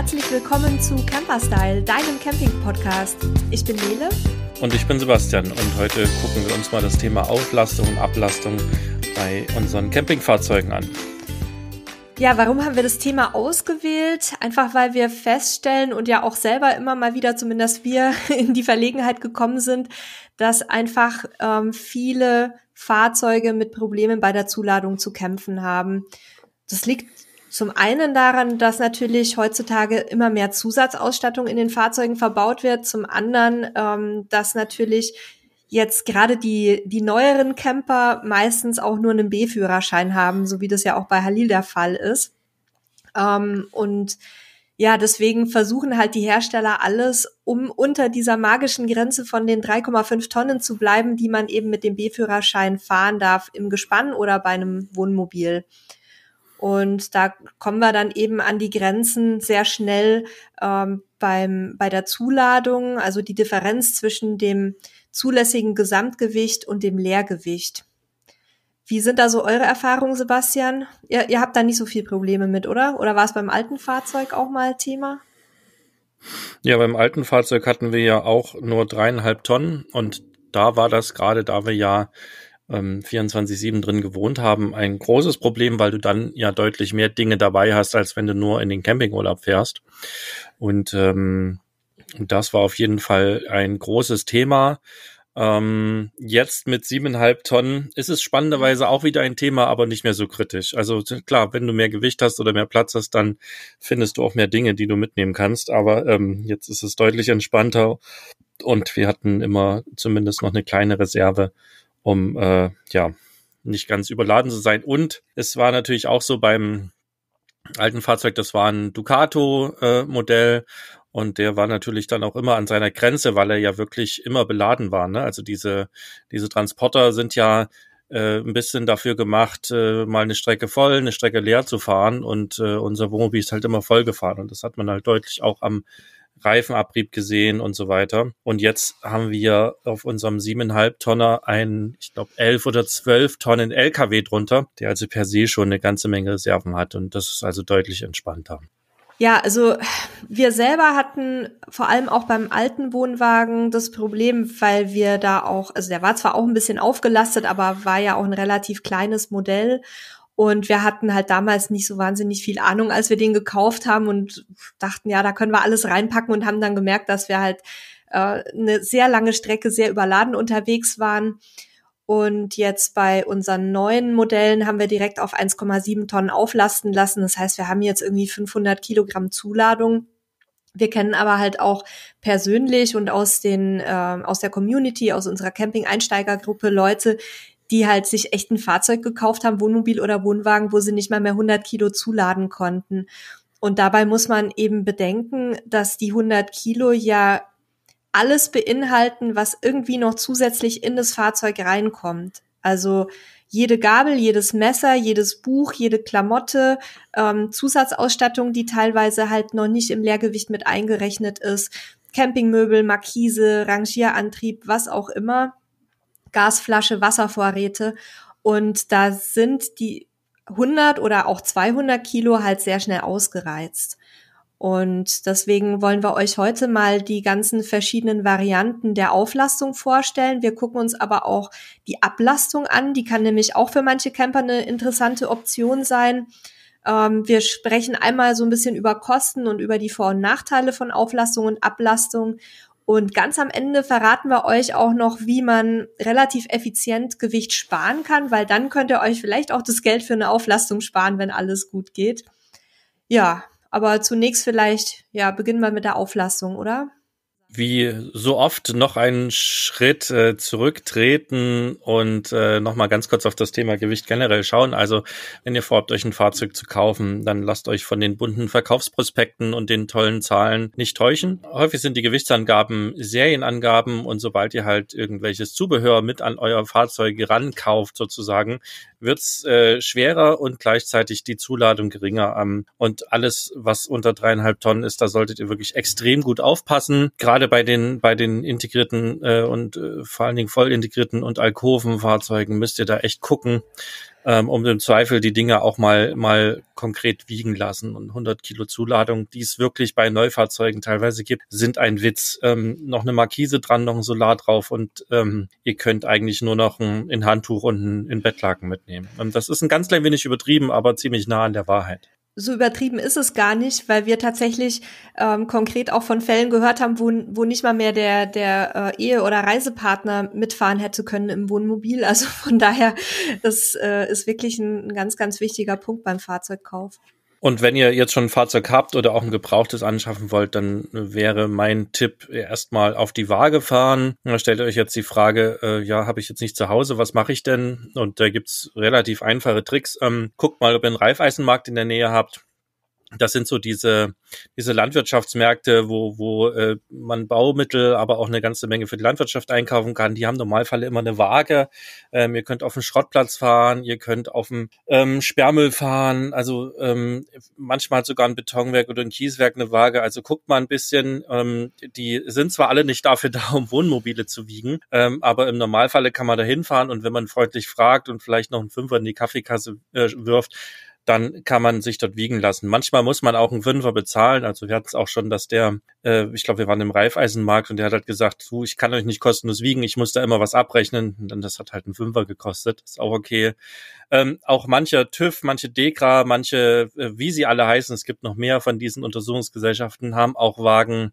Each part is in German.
herzlich willkommen zu Camperstyle, deinem Camping-Podcast. Ich bin Lele. Und ich bin Sebastian und heute gucken wir uns mal das Thema Auflastung und Ablastung bei unseren Campingfahrzeugen an. Ja, warum haben wir das Thema ausgewählt? Einfach weil wir feststellen und ja auch selber immer mal wieder, zumindest wir, in die Verlegenheit gekommen sind, dass einfach ähm, viele Fahrzeuge mit Problemen bei der Zuladung zu kämpfen haben. Das liegt zum einen daran, dass natürlich heutzutage immer mehr Zusatzausstattung in den Fahrzeugen verbaut wird. Zum anderen, ähm, dass natürlich jetzt gerade die, die neueren Camper meistens auch nur einen B-Führerschein haben, so wie das ja auch bei Halil der Fall ist. Ähm, und ja, deswegen versuchen halt die Hersteller alles, um unter dieser magischen Grenze von den 3,5 Tonnen zu bleiben, die man eben mit dem B-Führerschein fahren darf im Gespann oder bei einem Wohnmobil. Und da kommen wir dann eben an die Grenzen sehr schnell ähm, beim, bei der Zuladung, also die Differenz zwischen dem zulässigen Gesamtgewicht und dem Leergewicht. Wie sind da so eure Erfahrungen, Sebastian? Ihr, ihr habt da nicht so viel Probleme mit, oder? Oder war es beim alten Fahrzeug auch mal Thema? Ja, beim alten Fahrzeug hatten wir ja auch nur dreieinhalb Tonnen und da war das gerade, da wir ja ähm, 24-7 drin gewohnt haben, ein großes Problem, weil du dann ja deutlich mehr Dinge dabei hast, als wenn du nur in den Campingurlaub fährst. Und ähm, das war auf jeden Fall ein großes Thema. Ähm, jetzt mit siebeneinhalb Tonnen ist es spannenderweise auch wieder ein Thema, aber nicht mehr so kritisch. Also klar, wenn du mehr Gewicht hast oder mehr Platz hast, dann findest du auch mehr Dinge, die du mitnehmen kannst. Aber ähm, jetzt ist es deutlich entspannter und wir hatten immer zumindest noch eine kleine Reserve, um äh, ja nicht ganz überladen zu sein. Und es war natürlich auch so beim alten Fahrzeug, das war ein Ducato-Modell äh, und der war natürlich dann auch immer an seiner Grenze, weil er ja wirklich immer beladen war. Ne? Also diese, diese Transporter sind ja äh, ein bisschen dafür gemacht, äh, mal eine Strecke voll, eine Strecke leer zu fahren und äh, unser Wohnmobil ist halt immer voll gefahren und das hat man halt deutlich auch am Reifenabrieb gesehen und so weiter. Und jetzt haben wir auf unserem siebeneinhalb Tonner einen, ich glaube, elf oder zwölf Tonnen LKW drunter, der also per se schon eine ganze Menge Reserven hat. Und das ist also deutlich entspannter. Ja, also wir selber hatten vor allem auch beim alten Wohnwagen das Problem, weil wir da auch, also der war zwar auch ein bisschen aufgelastet, aber war ja auch ein relativ kleines Modell und wir hatten halt damals nicht so wahnsinnig viel Ahnung, als wir den gekauft haben und dachten, ja, da können wir alles reinpacken und haben dann gemerkt, dass wir halt äh, eine sehr lange Strecke sehr überladen unterwegs waren. Und jetzt bei unseren neuen Modellen haben wir direkt auf 1,7 Tonnen auflasten lassen. Das heißt, wir haben jetzt irgendwie 500 Kilogramm Zuladung. Wir kennen aber halt auch persönlich und aus den äh, aus der Community, aus unserer Camping-Einsteigergruppe Leute, die halt sich echt ein Fahrzeug gekauft haben, Wohnmobil oder Wohnwagen, wo sie nicht mal mehr 100 Kilo zuladen konnten. Und dabei muss man eben bedenken, dass die 100 Kilo ja alles beinhalten, was irgendwie noch zusätzlich in das Fahrzeug reinkommt. Also jede Gabel, jedes Messer, jedes Buch, jede Klamotte, ähm, Zusatzausstattung, die teilweise halt noch nicht im Leergewicht mit eingerechnet ist, Campingmöbel, Markise, Rangierantrieb, was auch immer. Gasflasche, Wasservorräte. Und da sind die 100 oder auch 200 Kilo halt sehr schnell ausgereizt. Und deswegen wollen wir euch heute mal die ganzen verschiedenen Varianten der Auflastung vorstellen. Wir gucken uns aber auch die Ablastung an. Die kann nämlich auch für manche Camper eine interessante Option sein. Ähm, wir sprechen einmal so ein bisschen über Kosten und über die Vor- und Nachteile von Auflastung und Ablastung und ganz am Ende verraten wir euch auch noch, wie man relativ effizient Gewicht sparen kann, weil dann könnt ihr euch vielleicht auch das Geld für eine Auflastung sparen, wenn alles gut geht. Ja, aber zunächst vielleicht, ja, beginnen wir mit der Auflastung, oder? wie so oft noch einen Schritt äh, zurücktreten und äh, nochmal ganz kurz auf das Thema Gewicht generell schauen. Also wenn ihr vorhabt, euch ein Fahrzeug zu kaufen, dann lasst euch von den bunten Verkaufsprospekten und den tollen Zahlen nicht täuschen. Häufig sind die Gewichtsangaben Serienangaben und sobald ihr halt irgendwelches Zubehör mit an euer Fahrzeug rankauft sozusagen, wird's äh, schwerer und gleichzeitig die Zuladung geringer. Ähm, und alles, was unter dreieinhalb Tonnen ist, da solltet ihr wirklich extrem gut aufpassen. Gerade gerade bei den, bei den integrierten äh, und äh, vor allen Dingen voll integrierten und Alkovenfahrzeugen müsst ihr da echt gucken, ähm, um im Zweifel die Dinge auch mal, mal konkret wiegen lassen. Und 100 Kilo Zuladung, die es wirklich bei Neufahrzeugen teilweise gibt, sind ein Witz. Ähm, noch eine Markise dran, noch ein Solar drauf und ähm, ihr könnt eigentlich nur noch ein, ein Handtuch und ein, ein Bettlaken mitnehmen. Und ähm, das ist ein ganz klein wenig übertrieben, aber ziemlich nah an der Wahrheit so übertrieben ist es gar nicht, weil wir tatsächlich ähm, konkret auch von Fällen gehört haben, wo, wo nicht mal mehr der, der äh, Ehe- oder Reisepartner mitfahren hätte können im Wohnmobil. Also von daher, das äh, ist wirklich ein, ein ganz, ganz wichtiger Punkt beim Fahrzeugkauf. Und wenn ihr jetzt schon ein Fahrzeug habt oder auch ein gebrauchtes anschaffen wollt, dann wäre mein Tipp erstmal auf die Waage fahren. Da stellt euch jetzt die Frage, äh, ja, habe ich jetzt nicht zu Hause, was mache ich denn? Und da gibt's relativ einfache Tricks. Ähm, guckt mal, ob ihr einen Reifeisenmarkt in der Nähe habt das sind so diese, diese Landwirtschaftsmärkte, wo, wo äh, man Baumittel, aber auch eine ganze Menge für die Landwirtschaft einkaufen kann. Die haben im Normalfall immer eine Waage. Ähm, ihr könnt auf den Schrottplatz fahren, ihr könnt auf den ähm, Sperrmüll fahren. Also ähm, manchmal hat sogar ein Betonwerk oder ein Kieswerk eine Waage. Also guckt mal ein bisschen. Ähm, die sind zwar alle nicht dafür da, um Wohnmobile zu wiegen, ähm, aber im Normalfall kann man da hinfahren und wenn man freundlich fragt und vielleicht noch einen Fünfer in die Kaffeekasse äh, wirft, dann kann man sich dort wiegen lassen. Manchmal muss man auch einen Fünfer bezahlen. Also wir hatten es auch schon, dass der, äh, ich glaube, wir waren im Reifeisenmarkt und der hat halt gesagt, du, ich kann euch nicht kostenlos wiegen, ich muss da immer was abrechnen. Und dann das hat halt einen Fünfer gekostet, ist auch okay. Ähm, auch mancher TÜV, manche Dekra, manche, äh, wie sie alle heißen, es gibt noch mehr von diesen Untersuchungsgesellschaften, haben auch Wagen.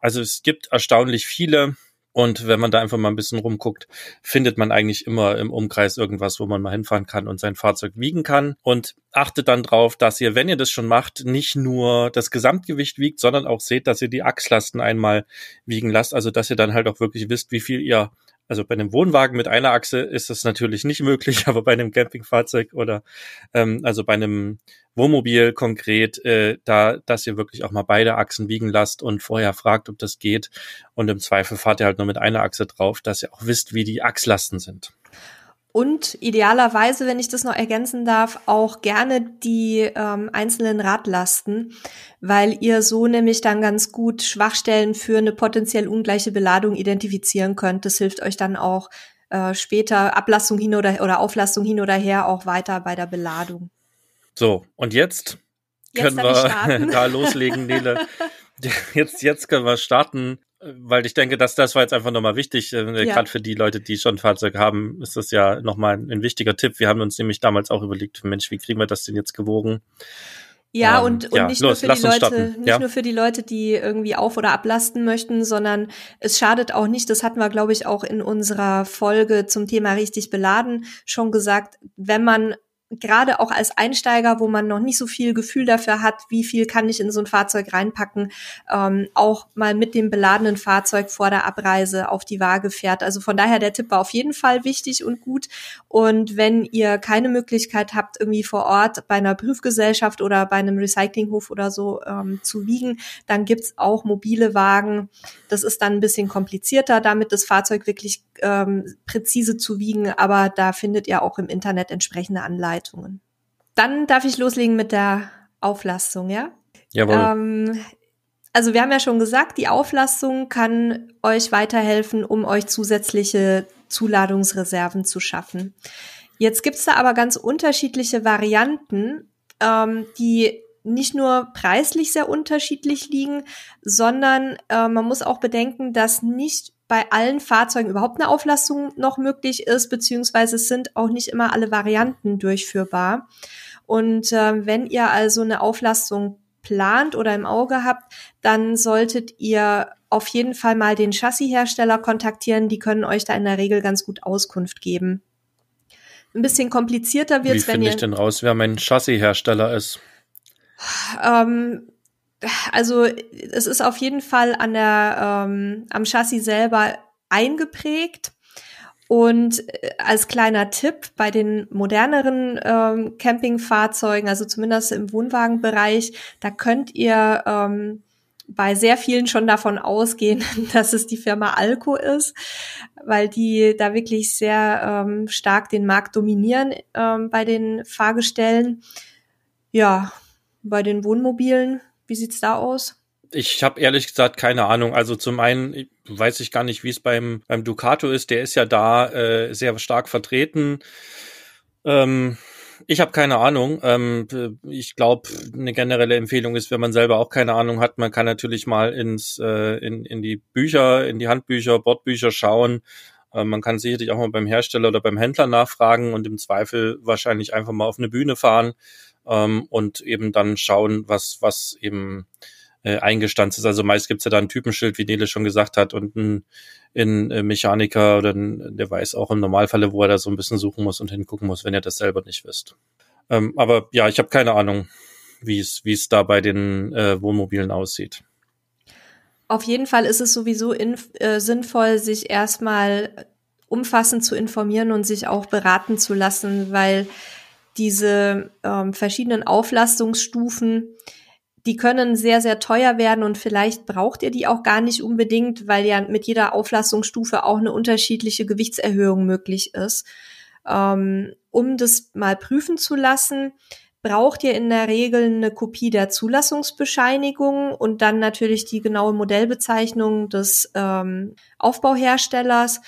Also es gibt erstaunlich viele. Und wenn man da einfach mal ein bisschen rumguckt, findet man eigentlich immer im Umkreis irgendwas, wo man mal hinfahren kann und sein Fahrzeug wiegen kann. Und achtet dann drauf, dass ihr, wenn ihr das schon macht, nicht nur das Gesamtgewicht wiegt, sondern auch seht, dass ihr die Achslasten einmal wiegen lasst. Also, dass ihr dann halt auch wirklich wisst, wie viel ihr also bei einem Wohnwagen mit einer Achse ist das natürlich nicht möglich, aber bei einem Campingfahrzeug oder ähm, also bei einem Wohnmobil konkret, äh, da, dass ihr wirklich auch mal beide Achsen wiegen lasst und vorher fragt, ob das geht. Und im Zweifel fahrt ihr halt nur mit einer Achse drauf, dass ihr auch wisst, wie die Achslasten sind und idealerweise, wenn ich das noch ergänzen darf, auch gerne die ähm, einzelnen Radlasten, weil ihr so nämlich dann ganz gut Schwachstellen für eine potenziell ungleiche Beladung identifizieren könnt. Das hilft euch dann auch äh, später Ablastung hin oder, oder Auflastung hin oder her auch weiter bei der Beladung. So, und jetzt, jetzt können wir da loslegen, Nele. Jetzt, jetzt können wir starten weil ich denke, dass das war jetzt einfach nochmal wichtig. Äh, ja. Gerade für die Leute, die schon Fahrzeug haben, ist das ja nochmal ein wichtiger Tipp. Wir haben uns nämlich damals auch überlegt, Mensch, wie kriegen wir das denn jetzt gewogen? Ja, ähm, und, und ja, nicht, los, nur, für Leute, nicht ja. nur für die Leute, die irgendwie auf- oder ablasten möchten, sondern es schadet auch nicht, das hatten wir, glaube ich, auch in unserer Folge zum Thema richtig beladen schon gesagt, wenn man gerade auch als Einsteiger, wo man noch nicht so viel Gefühl dafür hat, wie viel kann ich in so ein Fahrzeug reinpacken, ähm, auch mal mit dem beladenen Fahrzeug vor der Abreise auf die Waage fährt. Also von daher, der Tipp war auf jeden Fall wichtig und gut. Und wenn ihr keine Möglichkeit habt, irgendwie vor Ort bei einer Prüfgesellschaft oder bei einem Recyclinghof oder so ähm, zu wiegen, dann gibt's auch mobile Wagen. Das ist dann ein bisschen komplizierter, damit das Fahrzeug wirklich ähm, präzise zu wiegen, aber da findet ihr auch im Internet entsprechende Anleitungen. Vorbereitungen. Dann darf ich loslegen mit der Auflastung, ja? Jawohl. Ähm, also wir haben ja schon gesagt, die Auflastung kann euch weiterhelfen, um euch zusätzliche Zuladungsreserven zu schaffen. Jetzt gibt es da aber ganz unterschiedliche Varianten, ähm, die nicht nur preislich sehr unterschiedlich liegen, sondern äh, man muss auch bedenken, dass nicht bei allen Fahrzeugen überhaupt eine Auflastung noch möglich ist, beziehungsweise sind auch nicht immer alle Varianten durchführbar. Und äh, wenn ihr also eine Auflastung plant oder im Auge habt, dann solltet ihr auf jeden Fall mal den Chassishersteller kontaktieren. Die können euch da in der Regel ganz gut Auskunft geben. Ein bisschen komplizierter wird es, wenn ihr... Wie finde ich denn raus, wer mein Chassishersteller ist? Ähm, also es ist auf jeden Fall an der, ähm, am Chassis selber eingeprägt. Und äh, als kleiner Tipp bei den moderneren ähm, Campingfahrzeugen, also zumindest im Wohnwagenbereich, da könnt ihr ähm, bei sehr vielen schon davon ausgehen, dass es die Firma Alco ist, weil die da wirklich sehr ähm, stark den Markt dominieren ähm, bei den Fahrgestellen. Ja, bei den Wohnmobilen wie sieht's da aus? Ich habe ehrlich gesagt keine Ahnung. Also zum einen weiß ich gar nicht, wie es beim, beim Ducato ist. Der ist ja da äh, sehr stark vertreten. Ähm, ich habe keine Ahnung. Ähm, ich glaube, eine generelle Empfehlung ist, wenn man selber auch keine Ahnung hat, man kann natürlich mal ins äh, in, in die Bücher, in die Handbücher, Bordbücher schauen. Ähm, man kann sicherlich auch mal beim Hersteller oder beim Händler nachfragen und im Zweifel wahrscheinlich einfach mal auf eine Bühne fahren ähm, und eben dann schauen, was, was eben äh, eingestanzt ist. Also meist gibt's ja da ein Typenschild, wie Nele schon gesagt hat, und ein, ein äh, Mechaniker oder ein, der weiß auch im Normalfalle, wo er da so ein bisschen suchen muss und hingucken muss, wenn er das selber nicht wisst. Ähm, aber ja, ich habe keine Ahnung, wie es da bei den äh, Wohnmobilen aussieht. Auf jeden Fall ist es sowieso in, äh, sinnvoll, sich erstmal umfassend zu informieren und sich auch beraten zu lassen, weil diese ähm, verschiedenen Auflastungsstufen, die können sehr, sehr teuer werden und vielleicht braucht ihr die auch gar nicht unbedingt, weil ja mit jeder Auflastungsstufe auch eine unterschiedliche Gewichtserhöhung möglich ist. Ähm, um das mal prüfen zu lassen, braucht ihr in der Regel eine Kopie der Zulassungsbescheinigung und dann natürlich die genaue Modellbezeichnung des ähm, Aufbauherstellers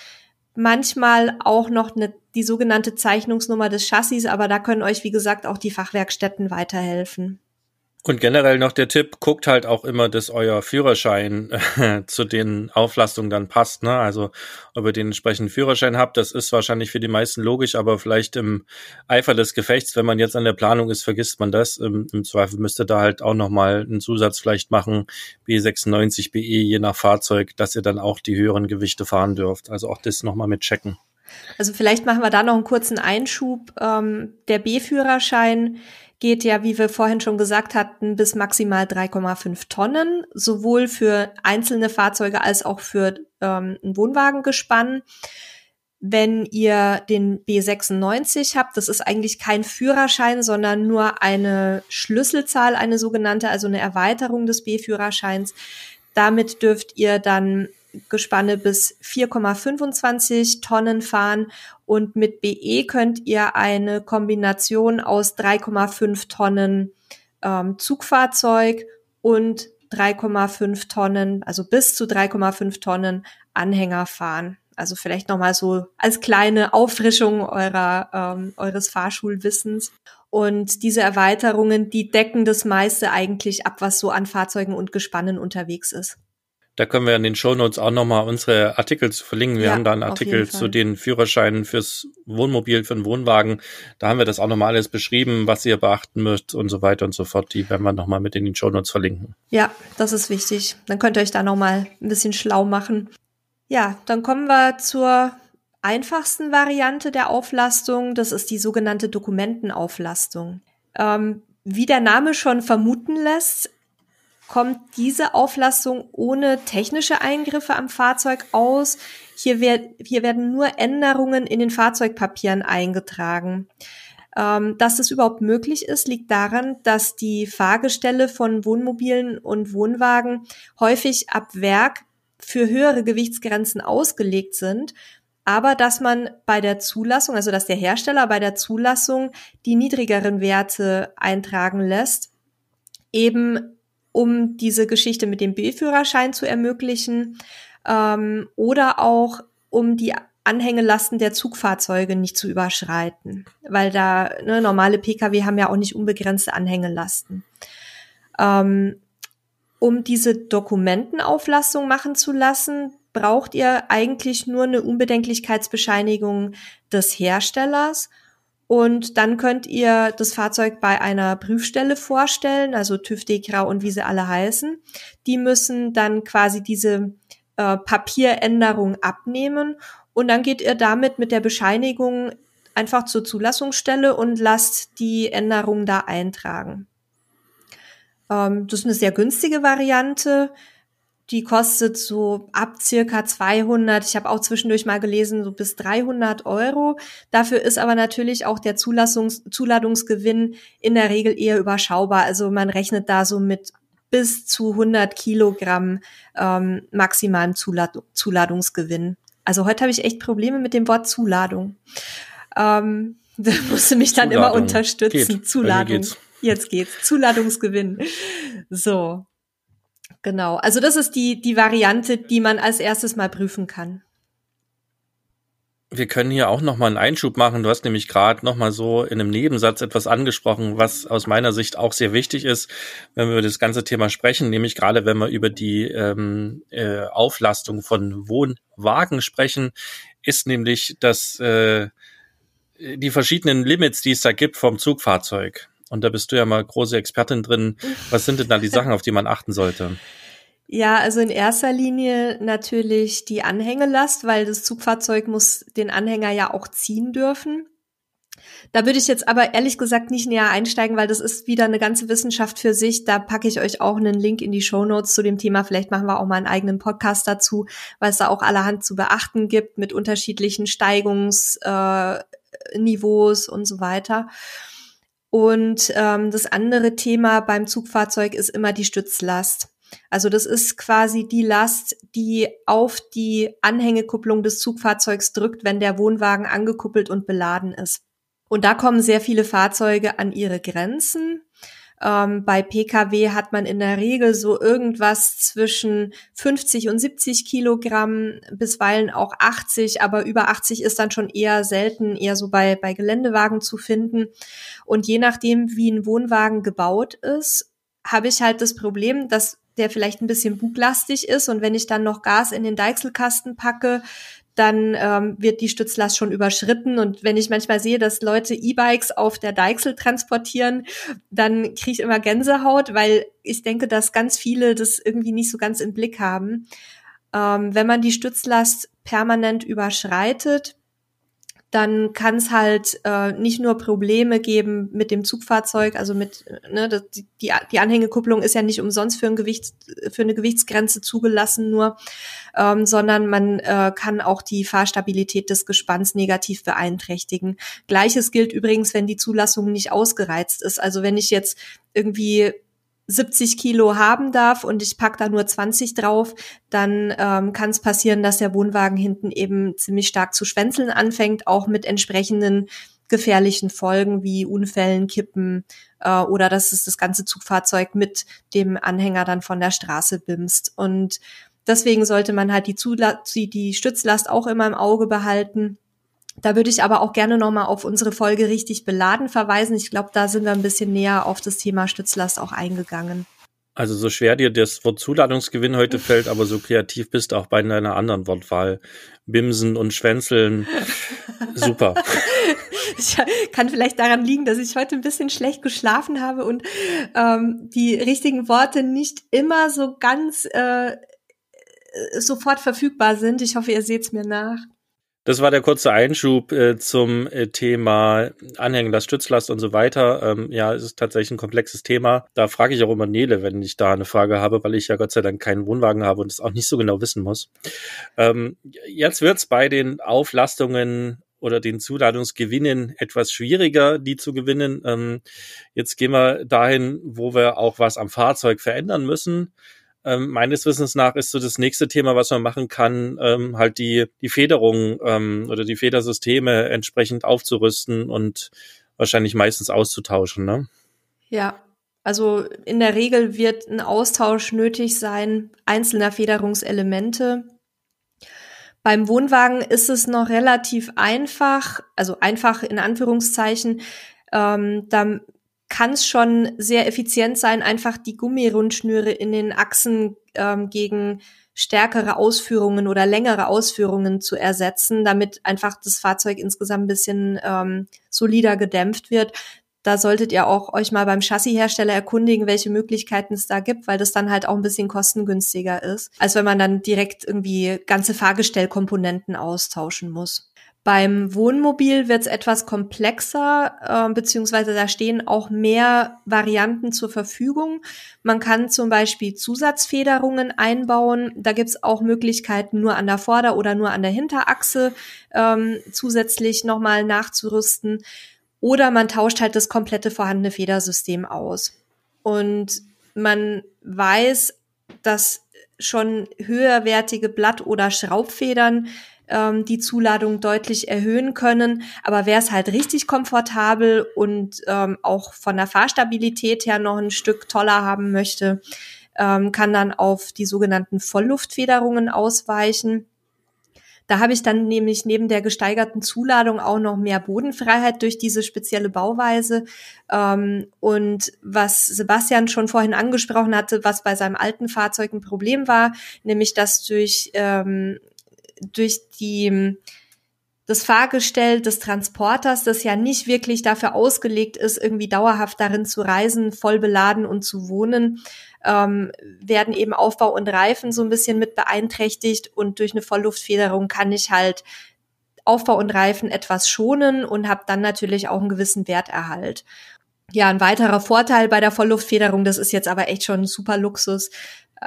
manchmal auch noch eine, die sogenannte Zeichnungsnummer des Chassis, aber da können euch, wie gesagt, auch die Fachwerkstätten weiterhelfen. Und generell noch der Tipp, guckt halt auch immer, dass euer Führerschein äh, zu den Auflastungen dann passt. Ne? Also ob ihr den entsprechenden Führerschein habt, das ist wahrscheinlich für die meisten logisch, aber vielleicht im Eifer des Gefechts, wenn man jetzt an der Planung ist, vergisst man das. Im, ähm, im Zweifel müsst ihr da halt auch nochmal einen Zusatz vielleicht machen, B96, BE, je nach Fahrzeug, dass ihr dann auch die höheren Gewichte fahren dürft. Also auch das nochmal mit checken. Also vielleicht machen wir da noch einen kurzen Einschub. Ähm, der B-Führerschein geht ja, wie wir vorhin schon gesagt hatten, bis maximal 3,5 Tonnen, sowohl für einzelne Fahrzeuge als auch für ähm, ein Wohnwagengespann. Wenn ihr den B96 habt, das ist eigentlich kein Führerschein, sondern nur eine Schlüsselzahl, eine sogenannte, also eine Erweiterung des B-Führerscheins. Damit dürft ihr dann Gespanne bis 4,25 Tonnen fahren und mit BE könnt ihr eine Kombination aus 3,5 Tonnen ähm, Zugfahrzeug und 3,5 Tonnen, also bis zu 3,5 Tonnen Anhänger fahren. Also vielleicht nochmal so als kleine Auffrischung eurer, ähm, eures Fahrschulwissens. Und diese Erweiterungen, die decken das meiste eigentlich ab, was so an Fahrzeugen und Gespannen unterwegs ist. Da können wir in den Shownotes auch nochmal unsere Artikel zu verlinken. Wir ja, haben da einen Artikel zu den Führerscheinen fürs Wohnmobil, für den Wohnwagen. Da haben wir das auch nochmal alles beschrieben, was ihr beachten müsst und so weiter und so fort. Die werden wir nochmal mit in den Shownotes verlinken. Ja, das ist wichtig. Dann könnt ihr euch da nochmal ein bisschen schlau machen. Ja, dann kommen wir zur einfachsten Variante der Auflastung. Das ist die sogenannte Dokumentenauflastung. Ähm, wie der Name schon vermuten lässt, kommt diese Auflastung ohne technische Eingriffe am Fahrzeug aus. Hier, werd, hier werden nur Änderungen in den Fahrzeugpapieren eingetragen. Ähm, dass das überhaupt möglich ist, liegt daran, dass die Fahrgestelle von Wohnmobilen und Wohnwagen häufig ab Werk für höhere Gewichtsgrenzen ausgelegt sind, aber dass man bei der Zulassung, also dass der Hersteller bei der Zulassung die niedrigeren Werte eintragen lässt, eben um diese Geschichte mit dem B-Führerschein zu ermöglichen ähm, oder auch um die Anhängelasten der Zugfahrzeuge nicht zu überschreiten, weil da ne, normale Pkw haben ja auch nicht unbegrenzte Anhängelasten. Ähm, um diese Dokumentenauflastung machen zu lassen, braucht ihr eigentlich nur eine Unbedenklichkeitsbescheinigung des Herstellers und dann könnt ihr das Fahrzeug bei einer Prüfstelle vorstellen, also TÜV, DEKRA und wie sie alle heißen. Die müssen dann quasi diese äh, Papieränderung abnehmen und dann geht ihr damit mit der Bescheinigung einfach zur Zulassungsstelle und lasst die Änderung da eintragen. Ähm, das ist eine sehr günstige Variante. Die kostet so ab circa 200, ich habe auch zwischendurch mal gelesen, so bis 300 Euro. Dafür ist aber natürlich auch der Zulassungs Zuladungsgewinn in der Regel eher überschaubar. Also man rechnet da so mit bis zu 100 Kilogramm ähm, maximalen Zulad Zuladungsgewinn. Also heute habe ich echt Probleme mit dem Wort Zuladung. Ähm, da musste mich dann Zuladung. immer unterstützen. Geht. Zuladung. Geht's. Jetzt geht's. Zuladungsgewinn. So. Genau, also das ist die, die Variante, die man als erstes mal prüfen kann. Wir können hier auch nochmal einen Einschub machen. Du hast nämlich gerade nochmal so in einem Nebensatz etwas angesprochen, was aus meiner Sicht auch sehr wichtig ist, wenn wir über das ganze Thema sprechen, nämlich gerade wenn wir über die ähm, äh, Auflastung von Wohnwagen sprechen, ist nämlich das äh, die verschiedenen Limits, die es da gibt vom Zugfahrzeug. Und da bist du ja mal große Expertin drin. Was sind denn da die Sachen, auf die man achten sollte? Ja, also in erster Linie natürlich die Anhängelast, weil das Zugfahrzeug muss den Anhänger ja auch ziehen dürfen. Da würde ich jetzt aber ehrlich gesagt nicht näher einsteigen, weil das ist wieder eine ganze Wissenschaft für sich. Da packe ich euch auch einen Link in die Show Notes zu dem Thema. Vielleicht machen wir auch mal einen eigenen Podcast dazu, weil es da auch allerhand zu beachten gibt mit unterschiedlichen Steigungsniveaus äh, und so weiter. Und ähm, das andere Thema beim Zugfahrzeug ist immer die Stützlast. Also das ist quasi die Last, die auf die Anhängekupplung des Zugfahrzeugs drückt, wenn der Wohnwagen angekuppelt und beladen ist. Und da kommen sehr viele Fahrzeuge an ihre Grenzen. Ähm, bei Pkw hat man in der Regel so irgendwas zwischen 50 und 70 Kilogramm, bisweilen auch 80, aber über 80 ist dann schon eher selten, eher so bei, bei Geländewagen zu finden. Und je nachdem, wie ein Wohnwagen gebaut ist, habe ich halt das Problem, dass der vielleicht ein bisschen buglastig ist und wenn ich dann noch Gas in den Deichselkasten packe, dann ähm, wird die Stützlast schon überschritten. Und wenn ich manchmal sehe, dass Leute E-Bikes auf der Deichsel transportieren, dann kriege ich immer Gänsehaut, weil ich denke, dass ganz viele das irgendwie nicht so ganz im Blick haben. Ähm, wenn man die Stützlast permanent überschreitet, dann kann es halt äh, nicht nur Probleme geben mit dem Zugfahrzeug, also mit ne, das, die, die Anhängekupplung ist ja nicht umsonst für, ein Gewicht, für eine Gewichtsgrenze zugelassen nur, ähm, sondern man äh, kann auch die Fahrstabilität des Gespanns negativ beeinträchtigen. Gleiches gilt übrigens, wenn die Zulassung nicht ausgereizt ist. Also wenn ich jetzt irgendwie 70 Kilo haben darf und ich pack da nur 20 drauf, dann ähm, kann es passieren, dass der Wohnwagen hinten eben ziemlich stark zu schwänzeln anfängt, auch mit entsprechenden gefährlichen Folgen wie Unfällen, Kippen äh, oder dass es das ganze Zugfahrzeug mit dem Anhänger dann von der Straße bimst. Und deswegen sollte man halt die, Zula die Stützlast auch immer im Auge behalten da würde ich aber auch gerne nochmal auf unsere Folge richtig beladen verweisen. Ich glaube, da sind wir ein bisschen näher auf das Thema Stützlast auch eingegangen. Also so schwer dir das Wort Zuladungsgewinn heute fällt, aber so kreativ bist auch bei deiner anderen Wortwahl. Bimsen und Schwänzeln. Super. Ich kann vielleicht daran liegen, dass ich heute ein bisschen schlecht geschlafen habe und ähm, die richtigen Worte nicht immer so ganz äh, sofort verfügbar sind. Ich hoffe, ihr seht es mir nach. Das war der kurze Einschub äh, zum äh, Thema Anhängenlast, Stützlast und so weiter. Ähm, ja, es ist tatsächlich ein komplexes Thema. Da frage ich auch immer Nele, wenn ich da eine Frage habe, weil ich ja Gott sei Dank keinen Wohnwagen habe und es auch nicht so genau wissen muss. Ähm, jetzt wird's bei den Auflastungen oder den Zuladungsgewinnen etwas schwieriger, die zu gewinnen. Ähm, jetzt gehen wir dahin, wo wir auch was am Fahrzeug verändern müssen ähm, meines Wissens nach ist so das nächste Thema, was man machen kann, ähm, halt die, die Federung ähm, oder die Federsysteme entsprechend aufzurüsten und wahrscheinlich meistens auszutauschen. Ne? Ja, also in der Regel wird ein Austausch nötig sein einzelner Federungselemente. Beim Wohnwagen ist es noch relativ einfach, also einfach in Anführungszeichen. Ähm, da kann es schon sehr effizient sein, einfach die Gummirundschnüre in den Achsen ähm, gegen stärkere Ausführungen oder längere Ausführungen zu ersetzen, damit einfach das Fahrzeug insgesamt ein bisschen ähm, solider gedämpft wird. Da solltet ihr auch euch mal beim Chassishersteller erkundigen, welche Möglichkeiten es da gibt, weil das dann halt auch ein bisschen kostengünstiger ist, als wenn man dann direkt irgendwie ganze Fahrgestellkomponenten austauschen muss. Beim Wohnmobil wird es etwas komplexer, äh, beziehungsweise da stehen auch mehr Varianten zur Verfügung. Man kann zum Beispiel Zusatzfederungen einbauen. Da gibt es auch Möglichkeiten, nur an der Vorder- oder nur an der Hinterachse ähm, zusätzlich nochmal nachzurüsten. Oder man tauscht halt das komplette vorhandene Federsystem aus. Und man weiß, dass schon höherwertige Blatt- oder Schraubfedern ähm, die Zuladung deutlich erhöhen können. Aber wäre es halt richtig komfortabel und ähm, auch von der Fahrstabilität her noch ein Stück toller haben möchte, ähm, kann dann auf die sogenannten Vollluftfederungen ausweichen. Da habe ich dann nämlich neben der gesteigerten Zuladung auch noch mehr Bodenfreiheit durch diese spezielle Bauweise. Ähm, und was Sebastian schon vorhin angesprochen hatte, was bei seinem alten Fahrzeug ein Problem war, nämlich dass durch ähm, durch die ähm, das Fahrgestell des Transporters, das ja nicht wirklich dafür ausgelegt ist, irgendwie dauerhaft darin zu reisen, voll beladen und zu wohnen, ähm, werden eben Aufbau und Reifen so ein bisschen mit beeinträchtigt und durch eine Vollluftfederung kann ich halt Aufbau und Reifen etwas schonen und habe dann natürlich auch einen gewissen Werterhalt. Ja, ein weiterer Vorteil bei der Vollluftfederung, das ist jetzt aber echt schon ein super Luxus,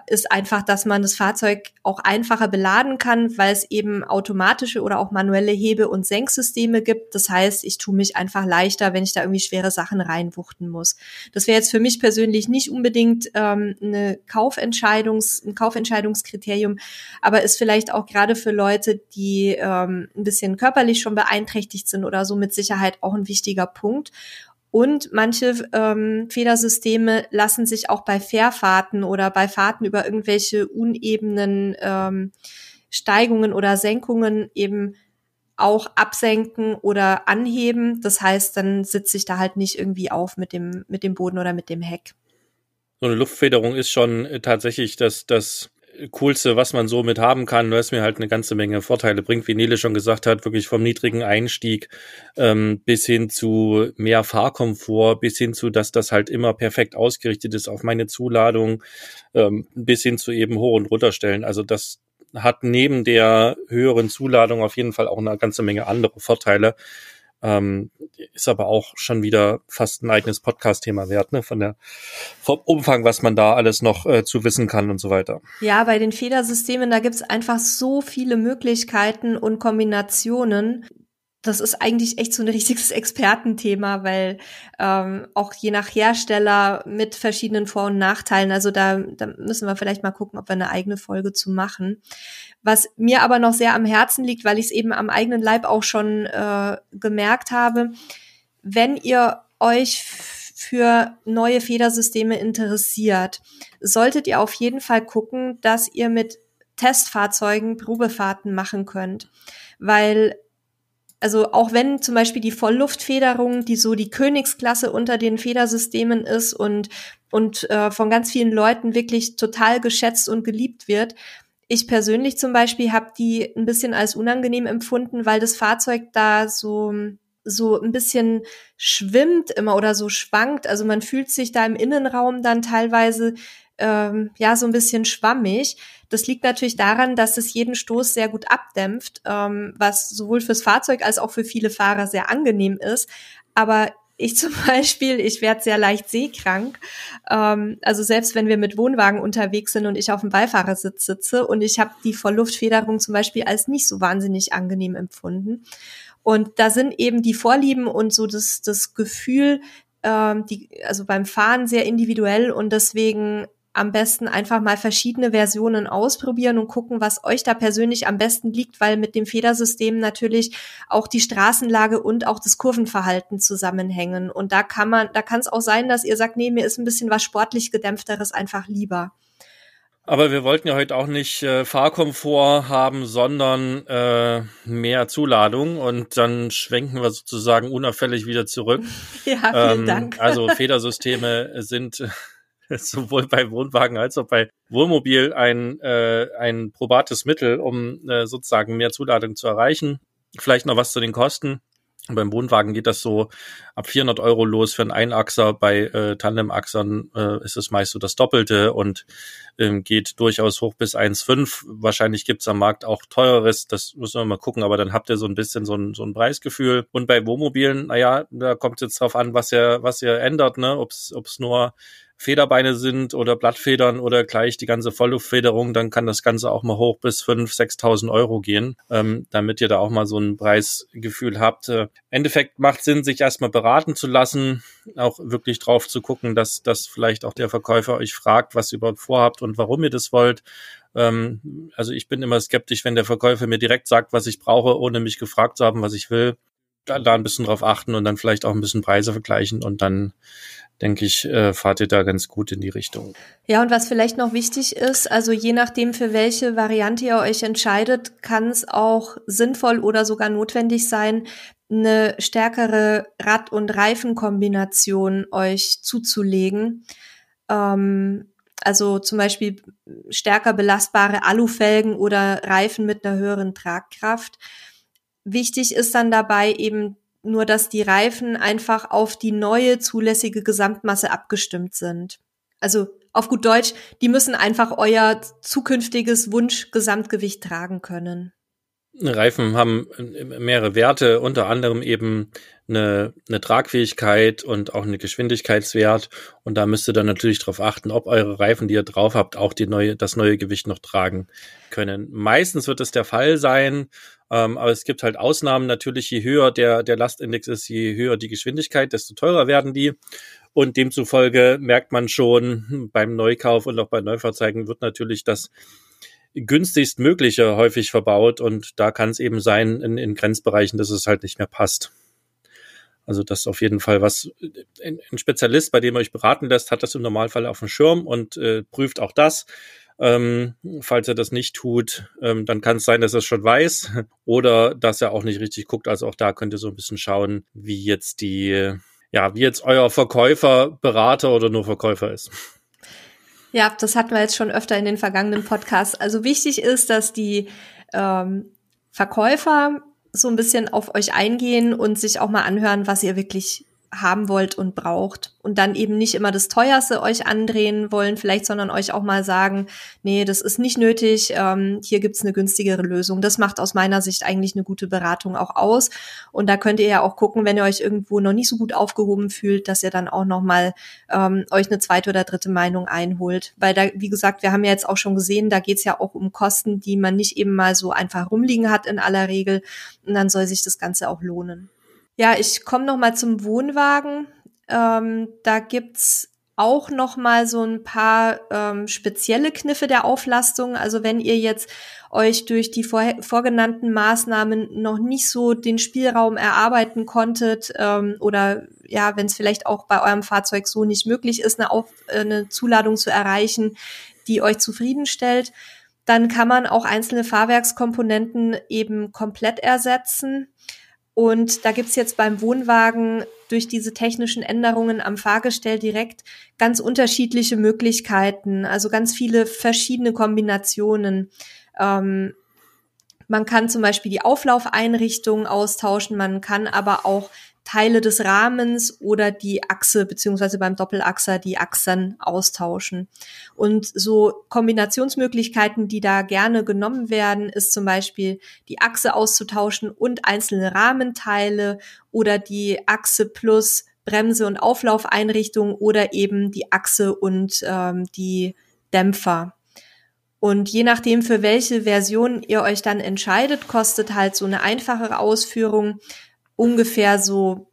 ist einfach, dass man das Fahrzeug auch einfacher beladen kann, weil es eben automatische oder auch manuelle Hebe- und Senksysteme gibt. Das heißt, ich tue mich einfach leichter, wenn ich da irgendwie schwere Sachen reinwuchten muss. Das wäre jetzt für mich persönlich nicht unbedingt ähm, eine Kaufentscheidungs-, ein Kaufentscheidungskriterium, aber ist vielleicht auch gerade für Leute, die ähm, ein bisschen körperlich schon beeinträchtigt sind oder so mit Sicherheit auch ein wichtiger Punkt. Und manche ähm, Federsysteme lassen sich auch bei Fährfahrten oder bei Fahrten über irgendwelche unebenen ähm, Steigungen oder Senkungen eben auch absenken oder anheben. Das heißt, dann sitze ich da halt nicht irgendwie auf mit dem, mit dem Boden oder mit dem Heck. So eine Luftfederung ist schon äh, tatsächlich das, das Coolste, was man so mit haben kann, was mir halt eine ganze Menge Vorteile bringt, wie Nele schon gesagt hat, wirklich vom niedrigen Einstieg ähm, bis hin zu mehr Fahrkomfort, bis hin zu, dass das halt immer perfekt ausgerichtet ist auf meine Zuladung, ähm, bis hin zu eben hoch und runterstellen. Also das hat neben der höheren Zuladung auf jeden Fall auch eine ganze Menge andere Vorteile, ähm, ist aber auch schon wieder fast ein eigenes Podcast-Thema wert, ne? Von der vom Umfang, was man da alles noch äh, zu wissen kann und so weiter. Ja, bei den Federsystemen, da gibt's einfach so viele Möglichkeiten und Kombinationen das ist eigentlich echt so ein richtiges Expertenthema, weil ähm, auch je nach Hersteller mit verschiedenen Vor- und Nachteilen, also da, da müssen wir vielleicht mal gucken, ob wir eine eigene Folge zu machen. Was mir aber noch sehr am Herzen liegt, weil ich es eben am eigenen Leib auch schon äh, gemerkt habe, wenn ihr euch für neue Federsysteme interessiert, solltet ihr auf jeden Fall gucken, dass ihr mit Testfahrzeugen Probefahrten machen könnt, weil also auch wenn zum Beispiel die Vollluftfederung, die so die Königsklasse unter den Federsystemen ist und, und äh, von ganz vielen Leuten wirklich total geschätzt und geliebt wird, ich persönlich zum Beispiel habe die ein bisschen als unangenehm empfunden, weil das Fahrzeug da so so ein bisschen schwimmt immer oder so schwankt. Also man fühlt sich da im Innenraum dann teilweise ähm, ja so ein bisschen schwammig. Das liegt natürlich daran, dass es jeden Stoß sehr gut abdämpft, ähm, was sowohl fürs Fahrzeug als auch für viele Fahrer sehr angenehm ist. Aber ich zum Beispiel, ich werde sehr leicht seekrank. Ähm, also selbst wenn wir mit Wohnwagen unterwegs sind und ich auf dem Beifahrersitz sitze und ich habe die Vorluftfederung zum Beispiel als nicht so wahnsinnig angenehm empfunden. Und da sind eben die Vorlieben und so das, das Gefühl, ähm, die, also beim Fahren sehr individuell und deswegen am besten einfach mal verschiedene Versionen ausprobieren und gucken, was euch da persönlich am besten liegt, weil mit dem Federsystem natürlich auch die Straßenlage und auch das Kurvenverhalten zusammenhängen. Und da kann man, da kann es auch sein, dass ihr sagt, nee, mir ist ein bisschen was sportlich gedämpfteres einfach lieber. Aber wir wollten ja heute auch nicht äh, Fahrkomfort haben, sondern äh, mehr Zuladung und dann schwenken wir sozusagen unauffällig wieder zurück. Ja, vielen ähm, Dank. Also Federsysteme sind sowohl bei Wohnwagen als auch bei Wohnmobil ein, äh, ein probates Mittel, um äh, sozusagen mehr Zuladung zu erreichen. Vielleicht noch was zu den Kosten. Beim Wohnwagen geht das so ab 400 Euro los für einen Einachser. Bei äh, Tandemachsern äh, ist es meist so das Doppelte und ähm, geht durchaus hoch bis 1,5. Wahrscheinlich gibt's am Markt auch teureres. Das müssen wir mal gucken, aber dann habt ihr so ein bisschen so ein, so ein Preisgefühl. Und bei Wohnmobilen, naja, da kommt jetzt drauf an, was ihr, was ihr ändert, ne? ob's ob's nur Federbeine sind oder Blattfedern oder gleich die ganze Vollluftfederung, dann kann das Ganze auch mal hoch bis 5.000, 6.000 Euro gehen, ähm, damit ihr da auch mal so ein Preisgefühl habt. Äh, Endeffekt macht Sinn, sich erstmal beraten zu lassen, auch wirklich drauf zu gucken, dass, dass vielleicht auch der Verkäufer euch fragt, was ihr überhaupt vorhabt und warum ihr das wollt Ähm, also ich bin immer skeptisch, wenn der Verkäufer mir direkt sagt, was ich brauche, ohne mich gefragt zu haben, was ich will da, da ein bisschen drauf achten und dann vielleicht auch ein bisschen Preise vergleichen und dann denke ich, äh, fahrt ihr da ganz gut in die Richtung. Ja, und was vielleicht noch wichtig ist, also je nachdem, für welche Variante ihr euch entscheidet, kann es auch sinnvoll oder sogar notwendig sein, eine stärkere Rad- und Reifenkombination euch zuzulegen. Ähm, also zum Beispiel stärker belastbare Alufelgen oder Reifen mit einer höheren Tragkraft. Wichtig ist dann dabei eben nur, dass die Reifen einfach auf die neue zulässige Gesamtmasse abgestimmt sind. Also auf gut Deutsch, die müssen einfach euer zukünftiges Wunschgesamtgewicht tragen können. Reifen haben äh, mehrere Werte, unter anderem eben eine, eine Tragfähigkeit und auch eine Geschwindigkeitswert. Und da müsst ihr dann natürlich darauf achten, ob eure Reifen, die ihr drauf habt, auch die neue, das neue Gewicht noch tragen können. Meistens wird es der Fall sein, ähm, aber es gibt halt Ausnahmen. Natürlich, je höher der, der Lastindex ist, je höher die Geschwindigkeit, desto teurer werden die. Und demzufolge merkt man schon hm, beim Neukauf und auch bei Neufahrzeugen wird natürlich das günstigst mögliche häufig verbaut und da kann es eben sein in, in Grenzbereichen, dass es halt nicht mehr passt. Also das ist auf jeden Fall was. Äh, ein, ein Spezialist, bei dem ihr euch beraten lässt, hat das im Normalfall auf dem Schirm und äh, prüft auch das. Ähm, falls er das nicht tut, ähm, dann kann es sein, dass er es schon weiß oder dass er auch nicht richtig guckt. Also auch da könnt ihr so ein bisschen schauen, wie jetzt die, ja, wie jetzt euer Verkäufer, Berater oder nur Verkäufer ist. Ja, das hatten wir jetzt schon öfter in den vergangenen Podcasts. Also wichtig ist, dass die ähm, Verkäufer so ein bisschen auf euch eingehen und sich auch mal anhören, was ihr wirklich haben wollt und braucht. Und dann eben nicht immer das Teuerste euch andrehen wollen, vielleicht, sondern euch auch mal sagen, nee, das ist nicht nötig, ähm, hier gibt's eine günstigere Lösung. Das macht aus meiner Sicht eigentlich eine gute Beratung auch aus. Und da könnt ihr ja auch gucken, wenn ihr euch irgendwo noch nicht so gut aufgehoben fühlt, dass ihr dann auch nochmal ähm, euch eine zweite oder dritte Meinung einholt. Weil da, wie gesagt, wir haben ja jetzt auch schon gesehen, da geht's ja auch um Kosten, die man nicht eben mal so einfach rumliegen hat in aller Regel. Und dann soll sich das Ganze auch lohnen. Ja, ich komme noch mal zum Wohnwagen. Ähm, da gibt's auch noch mal so ein paar ähm, spezielle Kniffe der Auflastung. Also wenn ihr jetzt euch durch die vor, vorgenannten Maßnahmen noch nicht so den Spielraum erarbeiten konntet ähm, oder ja, wenn es vielleicht auch bei eurem Fahrzeug so nicht möglich ist, eine, Auf äh, eine Zuladung zu erreichen, die euch zufriedenstellt, dann kann man auch einzelne Fahrwerkskomponenten eben komplett ersetzen. Und da gibt's jetzt beim Wohnwagen durch diese technischen Änderungen am Fahrgestell direkt ganz unterschiedliche Möglichkeiten, also ganz viele verschiedene Kombinationen. Ähm, man kann zum Beispiel die Auflaufeinrichtung austauschen, man kann aber auch Teile des Rahmens oder die Achse beziehungsweise beim Doppelachser die Achsen austauschen. Und so Kombinationsmöglichkeiten, die da gerne genommen werden, ist zum Beispiel die Achse auszutauschen und einzelne Rahmenteile oder die Achse plus Bremse und Auflaufeinrichtung oder eben die Achse und ähm, die Dämpfer. Und je nachdem, für welche Version ihr euch dann entscheidet, kostet halt so eine einfachere Ausführung ungefähr so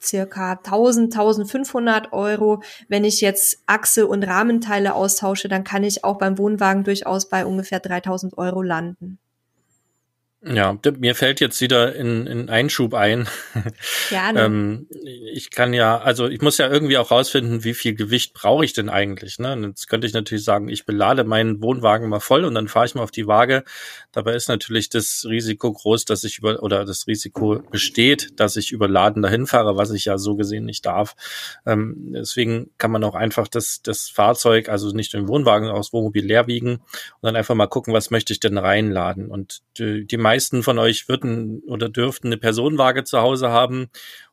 circa 1000, 1500 Euro. Wenn ich jetzt Achse und Rahmenteile austausche, dann kann ich auch beim Wohnwagen durchaus bei ungefähr 3000 Euro landen. Ja, mir fällt jetzt wieder in, in Einschub ein. Gerne. ähm, ich kann ja, also ich muss ja irgendwie auch rausfinden, wie viel Gewicht brauche ich denn eigentlich. Ne? Und jetzt könnte ich natürlich sagen, ich belade meinen Wohnwagen mal voll und dann fahre ich mal auf die Waage. Dabei ist natürlich das Risiko groß, dass ich über oder das Risiko besteht, dass ich überladen dahin fahre, was ich ja so gesehen nicht darf. Ähm, deswegen kann man auch einfach das, das Fahrzeug, also nicht den Wohnwagen aus Wohnmobil leer wiegen und dann einfach mal gucken, was möchte ich denn reinladen. Und äh, die, die meisten meisten von euch würden oder dürften eine Personenwaage zu Hause haben.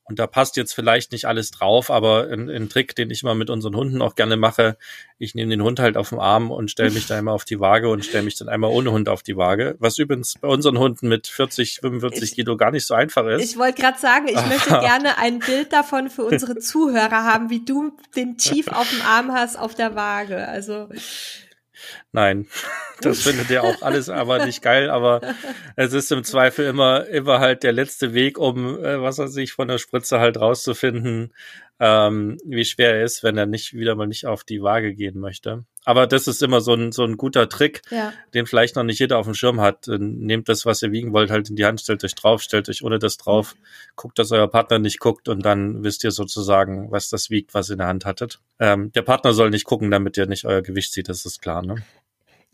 Und da passt jetzt vielleicht nicht alles drauf, aber ein, ein Trick, den ich immer mit unseren Hunden auch gerne mache, ich nehme den Hund halt auf den Arm und stelle mich dann einmal auf die Waage und stelle mich dann einmal ohne Hund auf die Waage. Was übrigens bei unseren Hunden mit 40, 45 ich, Kilo gar nicht so einfach ist. Ich wollte gerade sagen, ich möchte gerne ein Bild davon für unsere Zuhörer haben, wie du den Tief auf dem Arm hast auf der Waage. Also Nein, das findet er auch alles aber nicht geil, aber es ist im Zweifel immer, immer halt der letzte Weg, um, äh, was er sich von der Spritze halt rauszufinden, ähm, wie schwer er ist, wenn er nicht wieder mal nicht auf die Waage gehen möchte aber das ist immer so ein, so ein guter Trick, ja. den vielleicht noch nicht jeder auf dem Schirm hat. Äh, nehmt das, was ihr wiegen wollt, halt in die Hand, stellt euch drauf, stellt euch ohne das drauf, mhm. guckt, dass euer Partner nicht guckt und dann wisst ihr sozusagen, was das wiegt, was ihr in der Hand hattet. Ähm, der Partner soll nicht gucken, damit ihr nicht euer Gewicht zieht, das ist klar. Ne?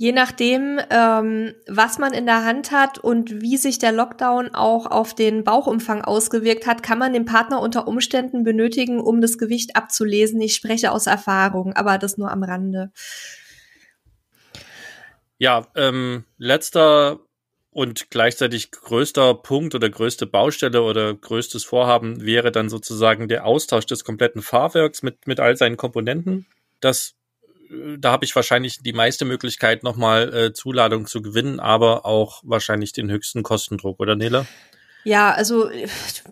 je nachdem, ähm, was man in der Hand hat und wie sich der Lockdown auch auf den Bauchumfang ausgewirkt hat, kann man den Partner unter Umständen benötigen, um das Gewicht abzulesen. Ich spreche aus Erfahrung, aber das nur am Rande. Ja, ähm, letzter und gleichzeitig größter Punkt oder größte Baustelle oder größtes Vorhaben wäre dann sozusagen der Austausch des kompletten Fahrwerks mit, mit all seinen Komponenten. Das da habe ich wahrscheinlich die meiste Möglichkeit, nochmal äh, Zuladung zu gewinnen, aber auch wahrscheinlich den höchsten Kostendruck, oder Nele? Ja, also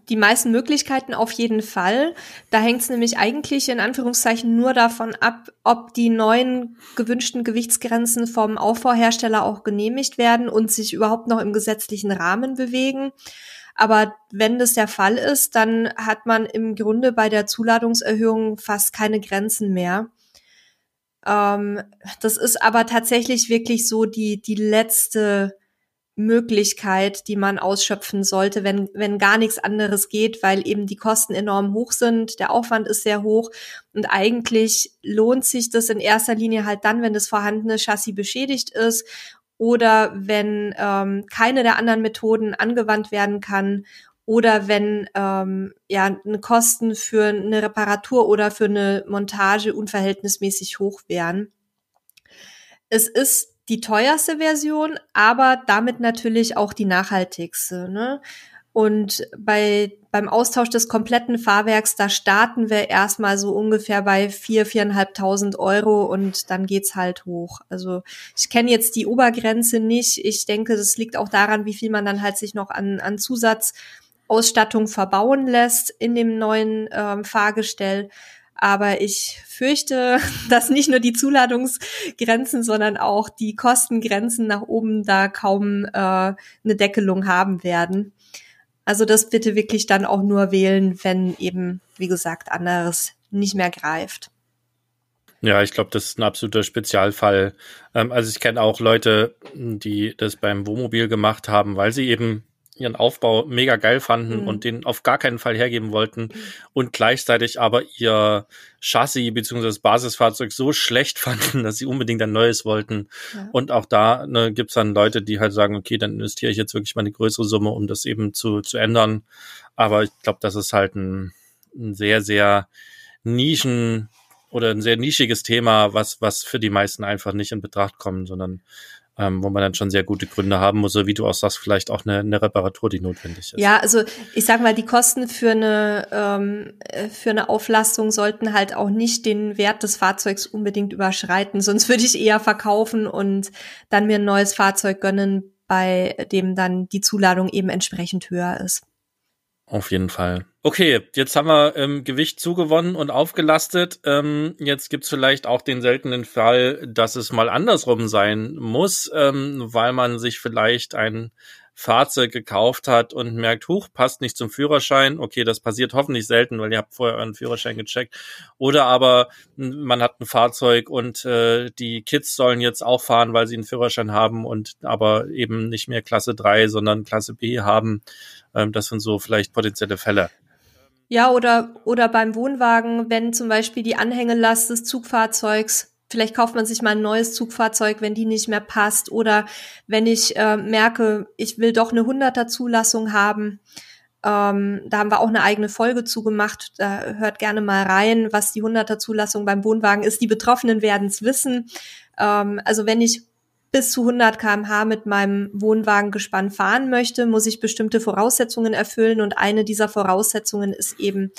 die meisten Möglichkeiten auf jeden Fall. Da hängt es nämlich eigentlich in Anführungszeichen nur davon ab, ob die neuen gewünschten Gewichtsgrenzen vom Aufbauhersteller auch genehmigt werden und sich überhaupt noch im gesetzlichen Rahmen bewegen. Aber wenn das der Fall ist, dann hat man im Grunde bei der Zuladungserhöhung fast keine Grenzen mehr. Ähm, das ist aber tatsächlich wirklich so die, die letzte Möglichkeit, die man ausschöpfen sollte, wenn, wenn gar nichts anderes geht, weil eben die Kosten enorm hoch sind, der Aufwand ist sehr hoch und eigentlich lohnt sich das in erster Linie halt dann, wenn das vorhandene Chassis beschädigt ist oder wenn ähm, keine der anderen Methoden angewandt werden kann oder wenn ähm, ja Kosten für eine Reparatur oder für eine Montage unverhältnismäßig hoch wären. Es ist die teuerste Version, aber damit natürlich auch die nachhaltigste. Ne? Und bei, beim Austausch des kompletten Fahrwerks, da starten wir erstmal so ungefähr bei vier viereinhalbtausend Euro und dann geht's halt hoch. Also ich kenne jetzt die Obergrenze nicht. Ich denke, das liegt auch daran, wie viel man dann halt sich noch an, an Zusatz Ausstattung verbauen lässt in dem neuen ähm, Fahrgestell. Aber ich fürchte, dass nicht nur die Zuladungsgrenzen, sondern auch die Kostengrenzen nach oben da kaum äh, eine Deckelung haben werden. Also das bitte wirklich dann auch nur wählen, wenn eben, wie gesagt, anderes nicht mehr greift. Ja, ich glaube, das ist ein absoluter Spezialfall. Ähm, also ich kenne auch Leute, die das beim Wohnmobil gemacht haben, weil sie eben ihren Aufbau mega geil fanden mhm. und den auf gar keinen Fall hergeben wollten mhm. und gleichzeitig aber ihr Chassis bzw. Basisfahrzeug so schlecht fanden, dass sie unbedingt ein neues wollten. Ja. Und auch da ne, gibt es dann Leute, die halt sagen, okay, dann investiere ich jetzt wirklich mal eine größere Summe, um das eben zu, zu ändern. Aber ich glaube, das ist halt ein, ein sehr, sehr Nischen- oder ein sehr nischiges Thema, was, was für die meisten einfach nicht in Betracht kommen, sondern ähm, wo man dann schon sehr gute Gründe haben muss, so wie du auch sagst, vielleicht auch eine, eine Reparatur, die notwendig ist. Ja, also ich sage mal, die Kosten für eine, ähm, äh, für eine Auflastung sollten halt auch nicht den Wert des Fahrzeugs unbedingt überschreiten, sonst würde ich eher verkaufen und dann mir ein neues Fahrzeug gönnen, bei dem dann die Zuladung eben entsprechend höher ist. Auf jeden Fall. Okay, jetzt haben wir ähm, Gewicht zugewonnen und aufgelastet. Ähm, jetzt gibt's vielleicht auch den seltenen Fall, dass es mal andersrum sein muss, ähm, weil man sich vielleicht ein, Fahrzeug gekauft hat und merkt, huch, passt nicht zum Führerschein. Okay, das passiert hoffentlich selten, weil ihr habt vorher euren Führerschein gecheckt. Oder aber hm, man hat ein Fahrzeug und äh, die Kids sollen jetzt auch fahren, weil sie einen Führerschein haben und aber eben nicht mehr Klasse 3, sondern Klasse B haben. Ähm, das sind so vielleicht potenzielle Fälle. Ja, oder, oder beim Wohnwagen, wenn zum Beispiel die Anhängelast des Zugfahrzeugs Vielleicht kauft man sich mal ein neues Zugfahrzeug, wenn die nicht mehr passt. Oder wenn ich äh, merke, ich will doch eine 100er Zulassung haben. Ähm, da haben wir auch eine eigene Folge zugemacht. Da hört gerne mal rein, was die 100er Zulassung beim Wohnwagen ist. Die Betroffenen werden es wissen. Ähm, also wenn ich bis zu 100 kmh mit meinem Wohnwagen gespannt fahren möchte, muss ich bestimmte Voraussetzungen erfüllen. Und eine dieser Voraussetzungen ist eben,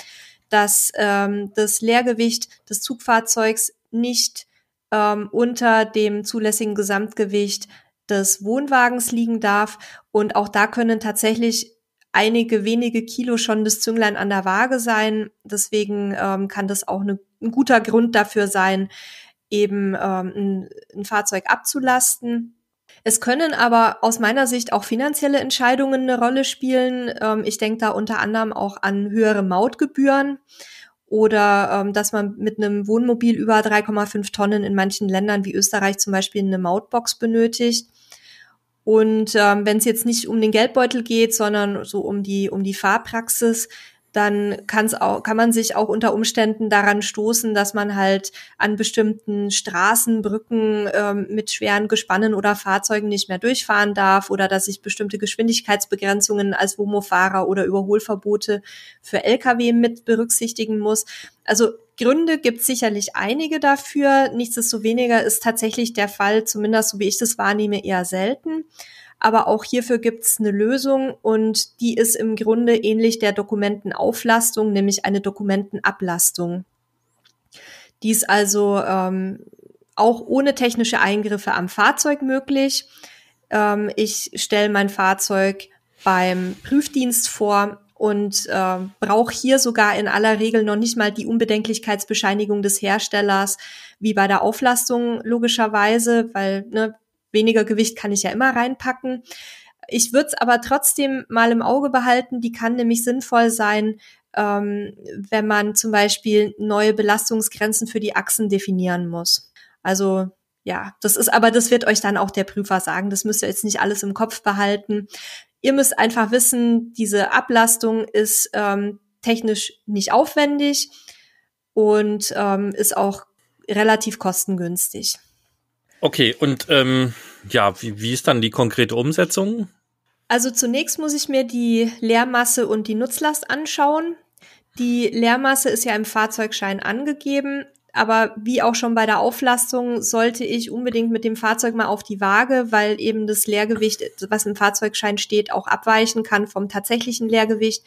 dass ähm, das Leergewicht des Zugfahrzeugs nicht ähm, unter dem zulässigen Gesamtgewicht des Wohnwagens liegen darf. Und auch da können tatsächlich einige wenige Kilo schon das Zünglein an der Waage sein. Deswegen ähm, kann das auch eine, ein guter Grund dafür sein, eben ähm, ein, ein Fahrzeug abzulasten. Es können aber aus meiner Sicht auch finanzielle Entscheidungen eine Rolle spielen. Ähm, ich denke da unter anderem auch an höhere Mautgebühren oder ähm, dass man mit einem Wohnmobil über 3,5 Tonnen in manchen Ländern wie Österreich zum Beispiel eine Mautbox benötigt. Und ähm, wenn es jetzt nicht um den Geldbeutel geht, sondern so um die um die Fahrpraxis, dann kann's auch, kann man sich auch unter Umständen daran stoßen, dass man halt an bestimmten Straßen, Brücken ähm, mit schweren Gespannen oder Fahrzeugen nicht mehr durchfahren darf oder dass ich bestimmte Geschwindigkeitsbegrenzungen als Womo-Fahrer oder Überholverbote für Lkw mit berücksichtigen muss. Also Gründe gibt sicherlich einige dafür. Nichtsdestoweniger ist tatsächlich der Fall, zumindest so wie ich das wahrnehme, eher selten. Aber auch hierfür gibt es eine Lösung und die ist im Grunde ähnlich der Dokumentenauflastung, nämlich eine Dokumentenablastung. Die ist also ähm, auch ohne technische Eingriffe am Fahrzeug möglich. Ähm, ich stelle mein Fahrzeug beim Prüfdienst vor und äh, brauche hier sogar in aller Regel noch nicht mal die Unbedenklichkeitsbescheinigung des Herstellers, wie bei der Auflastung logischerweise, weil ne, weniger Gewicht kann ich ja immer reinpacken. Ich würde es aber trotzdem mal im Auge behalten, die kann nämlich sinnvoll sein, ähm, wenn man zum Beispiel neue Belastungsgrenzen für die Achsen definieren muss. Also ja, das ist aber, das wird euch dann auch der Prüfer sagen. Das müsst ihr jetzt nicht alles im Kopf behalten. Ihr müsst einfach wissen, diese Ablastung ist ähm, technisch nicht aufwendig und ähm, ist auch relativ kostengünstig. Okay, und ähm, ja, wie, wie ist dann die konkrete Umsetzung? Also zunächst muss ich mir die Leermasse und die Nutzlast anschauen. Die Leermasse ist ja im Fahrzeugschein angegeben, aber wie auch schon bei der Auflastung sollte ich unbedingt mit dem Fahrzeug mal auf die Waage, weil eben das Leergewicht, was im Fahrzeugschein steht, auch abweichen kann vom tatsächlichen Leergewicht.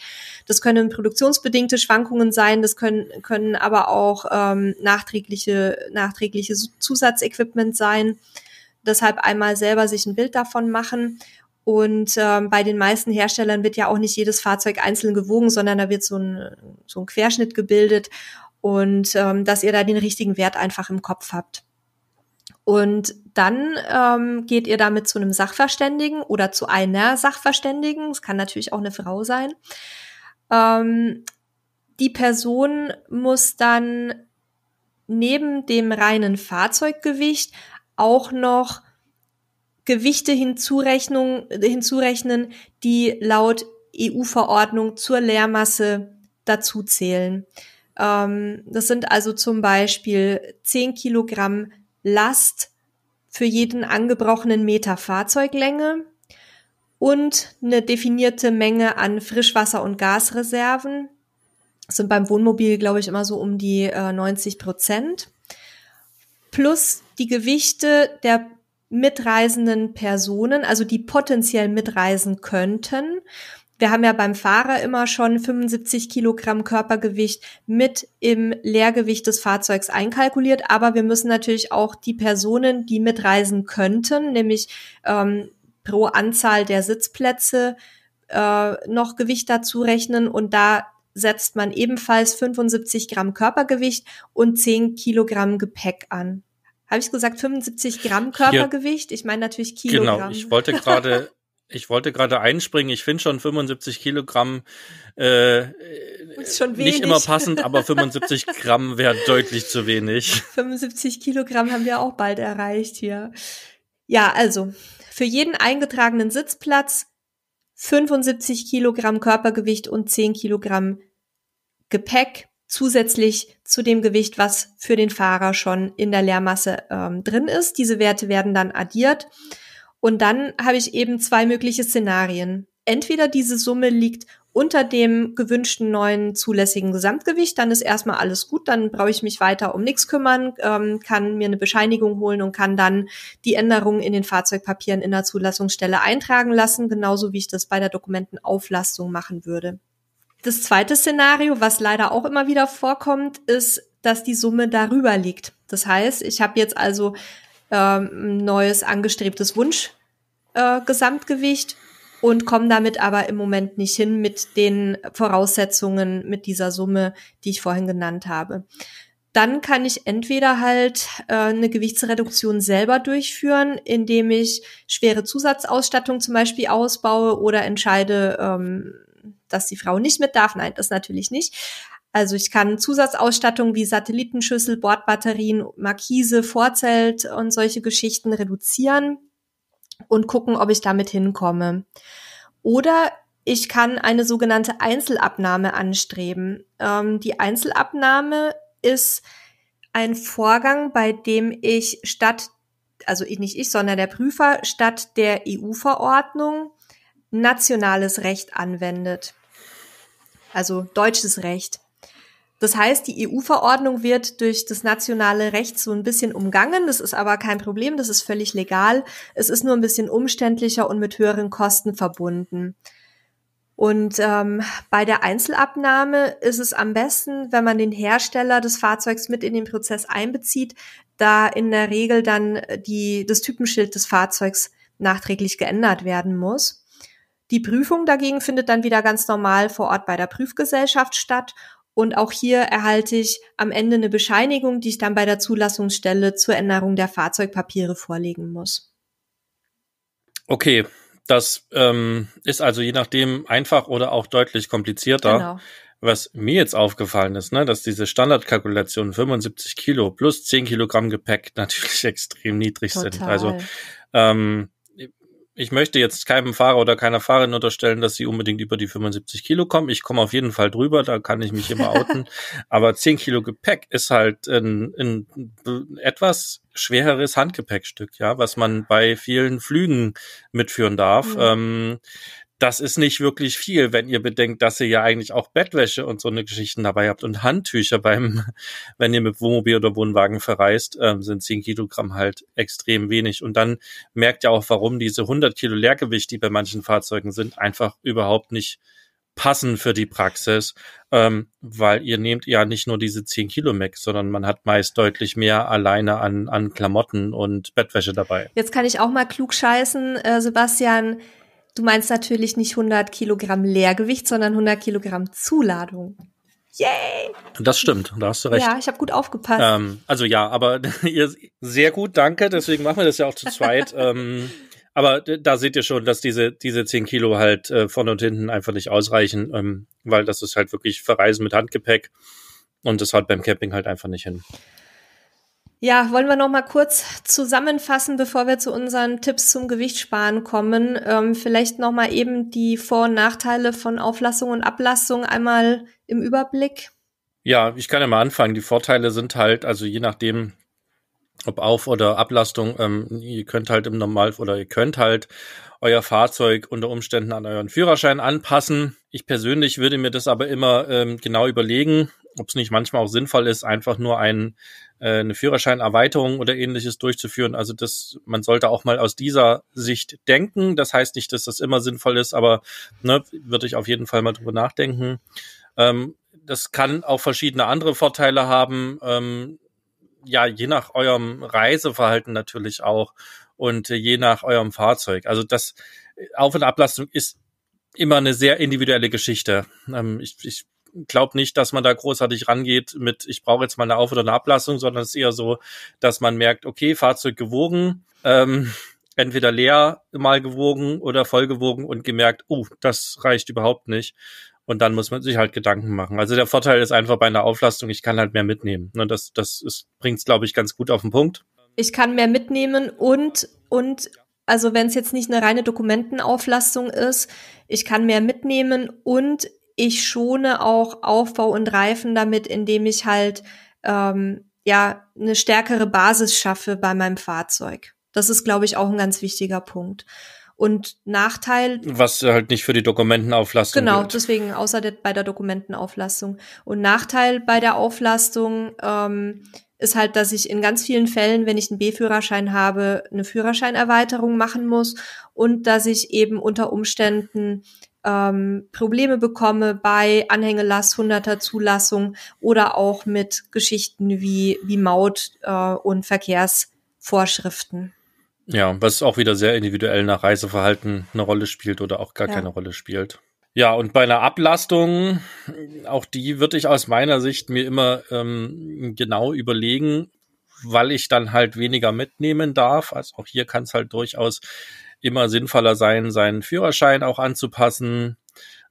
Das können produktionsbedingte Schwankungen sein, das können, können aber auch ähm, nachträgliche, nachträgliche Zusatzequipment sein. Deshalb einmal selber sich ein Bild davon machen und ähm, bei den meisten Herstellern wird ja auch nicht jedes Fahrzeug einzeln gewogen, sondern da wird so ein, so ein Querschnitt gebildet und ähm, dass ihr da den richtigen Wert einfach im Kopf habt. Und dann ähm, geht ihr damit zu einem Sachverständigen oder zu einer Sachverständigen. Es kann natürlich auch eine Frau sein. Ähm, die Person muss dann neben dem reinen Fahrzeuggewicht auch noch Gewichte hinzurechnen, hinzurechnen die laut EU-Verordnung zur Leermasse dazuzählen. Ähm, das sind also zum Beispiel 10 Kilogramm Last für jeden angebrochenen Meter Fahrzeuglänge und eine definierte Menge an Frischwasser- und Gasreserven. Das sind beim Wohnmobil, glaube ich, immer so um die äh, 90 Prozent. Plus die Gewichte der mitreisenden Personen, also die potenziell mitreisen könnten. Wir haben ja beim Fahrer immer schon 75 Kilogramm Körpergewicht mit im Leergewicht des Fahrzeugs einkalkuliert, aber wir müssen natürlich auch die Personen, die mitreisen könnten, nämlich ähm, pro Anzahl der Sitzplätze äh, noch Gewicht dazu rechnen und da setzt man ebenfalls 75 Gramm Körpergewicht und 10 Kilogramm Gepäck an. Habe ich gesagt 75 Gramm Körpergewicht? Ich meine natürlich genau, Kilogramm. Genau, ich wollte gerade ich wollte gerade einspringen. Ich finde schon 75 Kilogramm äh, äh nicht immer passend, aber 75 Gramm wäre deutlich zu wenig. 75 Kilogramm haben wir auch bald erreicht hier. Ja, also für jeden eingetragenen Sitzplatz 75 Kilogramm Körpergewicht und 10 Kilogramm Gepäck zusätzlich zu dem Gewicht, was für den Fahrer schon in der Leermasse ähm, drin ist. Diese Werte werden dann addiert und dann habe ich eben zwei mögliche Szenarien. Entweder diese Summe liegt unter dem gewünschten neuen zulässigen Gesamtgewicht, dann ist erstmal alles gut, dann brauche ich mich weiter um nichts kümmern, ähm, kann mir eine Bescheinigung holen und kann dann die Änderungen in den Fahrzeugpapieren in der Zulassungsstelle eintragen lassen, genauso wie ich das bei der Dokumentenauflastung machen würde. Das zweite Szenario, was leider auch immer wieder vorkommt, ist, dass die Summe darüber liegt. Das heißt, ich habe jetzt also ähm, neues angestrebtes Wunschgesamtgewicht äh, und komme damit aber im Moment nicht hin mit den Voraussetzungen, mit dieser Summe, die ich vorhin genannt habe. Dann kann ich entweder halt äh, eine Gewichtsreduktion selber durchführen, indem ich schwere Zusatzausstattung zum Beispiel ausbaue oder entscheide, ähm, dass die Frau nicht mit darf. Nein, das natürlich nicht. Also ich kann Zusatzausstattung wie Satellitenschüssel, Bordbatterien, Markise, Vorzelt und solche Geschichten reduzieren und gucken, ob ich damit hinkomme. Oder ich kann eine sogenannte Einzelabnahme anstreben. Ähm, die Einzelabnahme ist ein Vorgang, bei dem ich statt, also nicht ich, sondern der Prüfer, statt der EU-Verordnung nationales Recht anwendet. Also deutsches Recht. Das heißt, die EU-Verordnung wird durch das nationale Recht so ein bisschen umgangen. Das ist aber kein Problem, das ist völlig legal. Es ist nur ein bisschen umständlicher und mit höheren Kosten verbunden. Und ähm, bei der Einzelabnahme ist es am besten, wenn man den Hersteller des Fahrzeugs mit in den Prozess einbezieht, da in der Regel dann die, das Typenschild des Fahrzeugs nachträglich geändert werden muss. Die Prüfung dagegen findet dann wieder ganz normal vor Ort bei der Prüfgesellschaft statt und auch hier erhalte ich am Ende eine Bescheinigung, die ich dann bei der Zulassungsstelle zur Änderung der Fahrzeugpapiere vorlegen muss. Okay, das ähm, ist also je nachdem einfach oder auch deutlich komplizierter. Genau. Was mir jetzt aufgefallen ist, ne, dass diese Standardkalkulation 75 Kilo plus 10 Kilogramm Gepäck natürlich extrem niedrig Total. sind. Also ähm, ich möchte jetzt keinem Fahrer oder keiner Fahrerin unterstellen, dass sie unbedingt über die 75 Kilo kommen. Ich komme auf jeden Fall drüber, da kann ich mich immer outen. Aber 10 Kilo Gepäck ist halt ein, ein etwas schwereres Handgepäckstück, ja, was man bei vielen Flügen mitführen darf. Mhm. Ähm, das ist nicht wirklich viel, wenn ihr bedenkt, dass ihr ja eigentlich auch Bettwäsche und so eine Geschichten dabei habt und Handtücher beim, wenn ihr mit Wohnmobil oder Wohnwagen verreist, ähm, sind 10 Kilogramm halt extrem wenig. Und dann merkt ihr auch, warum diese 100 Kilo Leergewicht, die bei manchen Fahrzeugen sind, einfach überhaupt nicht passen für die Praxis, ähm, weil ihr nehmt ja nicht nur diese 10 Kilo Mac, sondern man hat meist deutlich mehr alleine an, an Klamotten und Bettwäsche dabei. Jetzt kann ich auch mal klug scheißen, äh, Sebastian Du meinst natürlich nicht 100 Kilogramm Leergewicht, sondern 100 Kilogramm Zuladung. Yay! Das stimmt, da hast du recht. Ja, ich habe gut aufgepasst. Ähm, also ja, aber sehr gut, danke. Deswegen machen wir das ja auch zu zweit. ähm, aber da seht ihr schon, dass diese, diese 10 Kilo halt äh, vorne und hinten einfach nicht ausreichen, ähm, weil das ist halt wirklich Verreisen mit Handgepäck und das haut beim Camping halt einfach nicht hin. Ja, wollen wir nochmal kurz zusammenfassen, bevor wir zu unseren Tipps zum Gewichtssparen kommen. Ähm, vielleicht nochmal eben die Vor- und Nachteile von Auflassung und Ablassung einmal im Überblick. Ja, ich kann ja mal anfangen. Die Vorteile sind halt, also je nachdem, ob Auf- oder Ablastung, ähm, ihr könnt halt im Normal oder ihr könnt halt euer Fahrzeug unter Umständen an euren Führerschein anpassen. Ich persönlich würde mir das aber immer ähm, genau überlegen, ob es nicht manchmal auch sinnvoll ist, einfach nur einen äh, eine Führerscheinerweiterung oder ähnliches durchzuführen. Also das, man sollte auch mal aus dieser Sicht denken. Das heißt nicht, dass das immer sinnvoll ist, aber ne, würde ich auf jeden Fall mal drüber nachdenken. Ähm, das kann auch verschiedene andere Vorteile haben. Ähm, ja, je nach eurem Reiseverhalten natürlich auch und je nach eurem Fahrzeug. Also das äh, Auf- und Ablastung ist immer eine sehr individuelle Geschichte. Ähm, ich, ich glaube nicht, dass man da großartig rangeht mit, ich brauche jetzt mal eine Auf- oder eine Ablassung, sondern es ist eher so, dass man merkt, okay, Fahrzeug gewogen, ähm, entweder leer mal gewogen oder voll gewogen und gemerkt, oh, das reicht überhaupt nicht. Und dann muss man sich halt Gedanken machen. Also der Vorteil ist einfach bei einer Auflastung, ich kann halt mehr mitnehmen. Und ne, das, das bringt es, glaube ich, ganz gut auf den Punkt. Ich kann mehr mitnehmen und, und also wenn es jetzt nicht eine reine Dokumentenauflastung ist, ich kann mehr mitnehmen und ich schone auch Aufbau und Reifen damit, indem ich halt ähm, ja eine stärkere Basis schaffe bei meinem Fahrzeug. Das ist, glaube ich, auch ein ganz wichtiger Punkt. Und Nachteil. Was halt nicht für die Dokumentenauflastung. Genau, gilt. deswegen außer der, bei der Dokumentenauflastung. Und Nachteil bei der Auflastung ähm, ist halt, dass ich in ganz vielen Fällen, wenn ich einen B-Führerschein habe, eine Führerscheinerweiterung machen muss und dass ich eben unter Umständen ähm, Probleme bekomme bei Anhängelast, 100er Zulassung oder auch mit Geschichten wie, wie Maut äh, und Verkehrsvorschriften. Ja, was auch wieder sehr individuell nach Reiseverhalten eine Rolle spielt oder auch gar ja. keine Rolle spielt. Ja, und bei einer Ablastung, auch die würde ich aus meiner Sicht mir immer ähm, genau überlegen, weil ich dann halt weniger mitnehmen darf. Also auch hier kann es halt durchaus immer sinnvoller sein, seinen Führerschein auch anzupassen,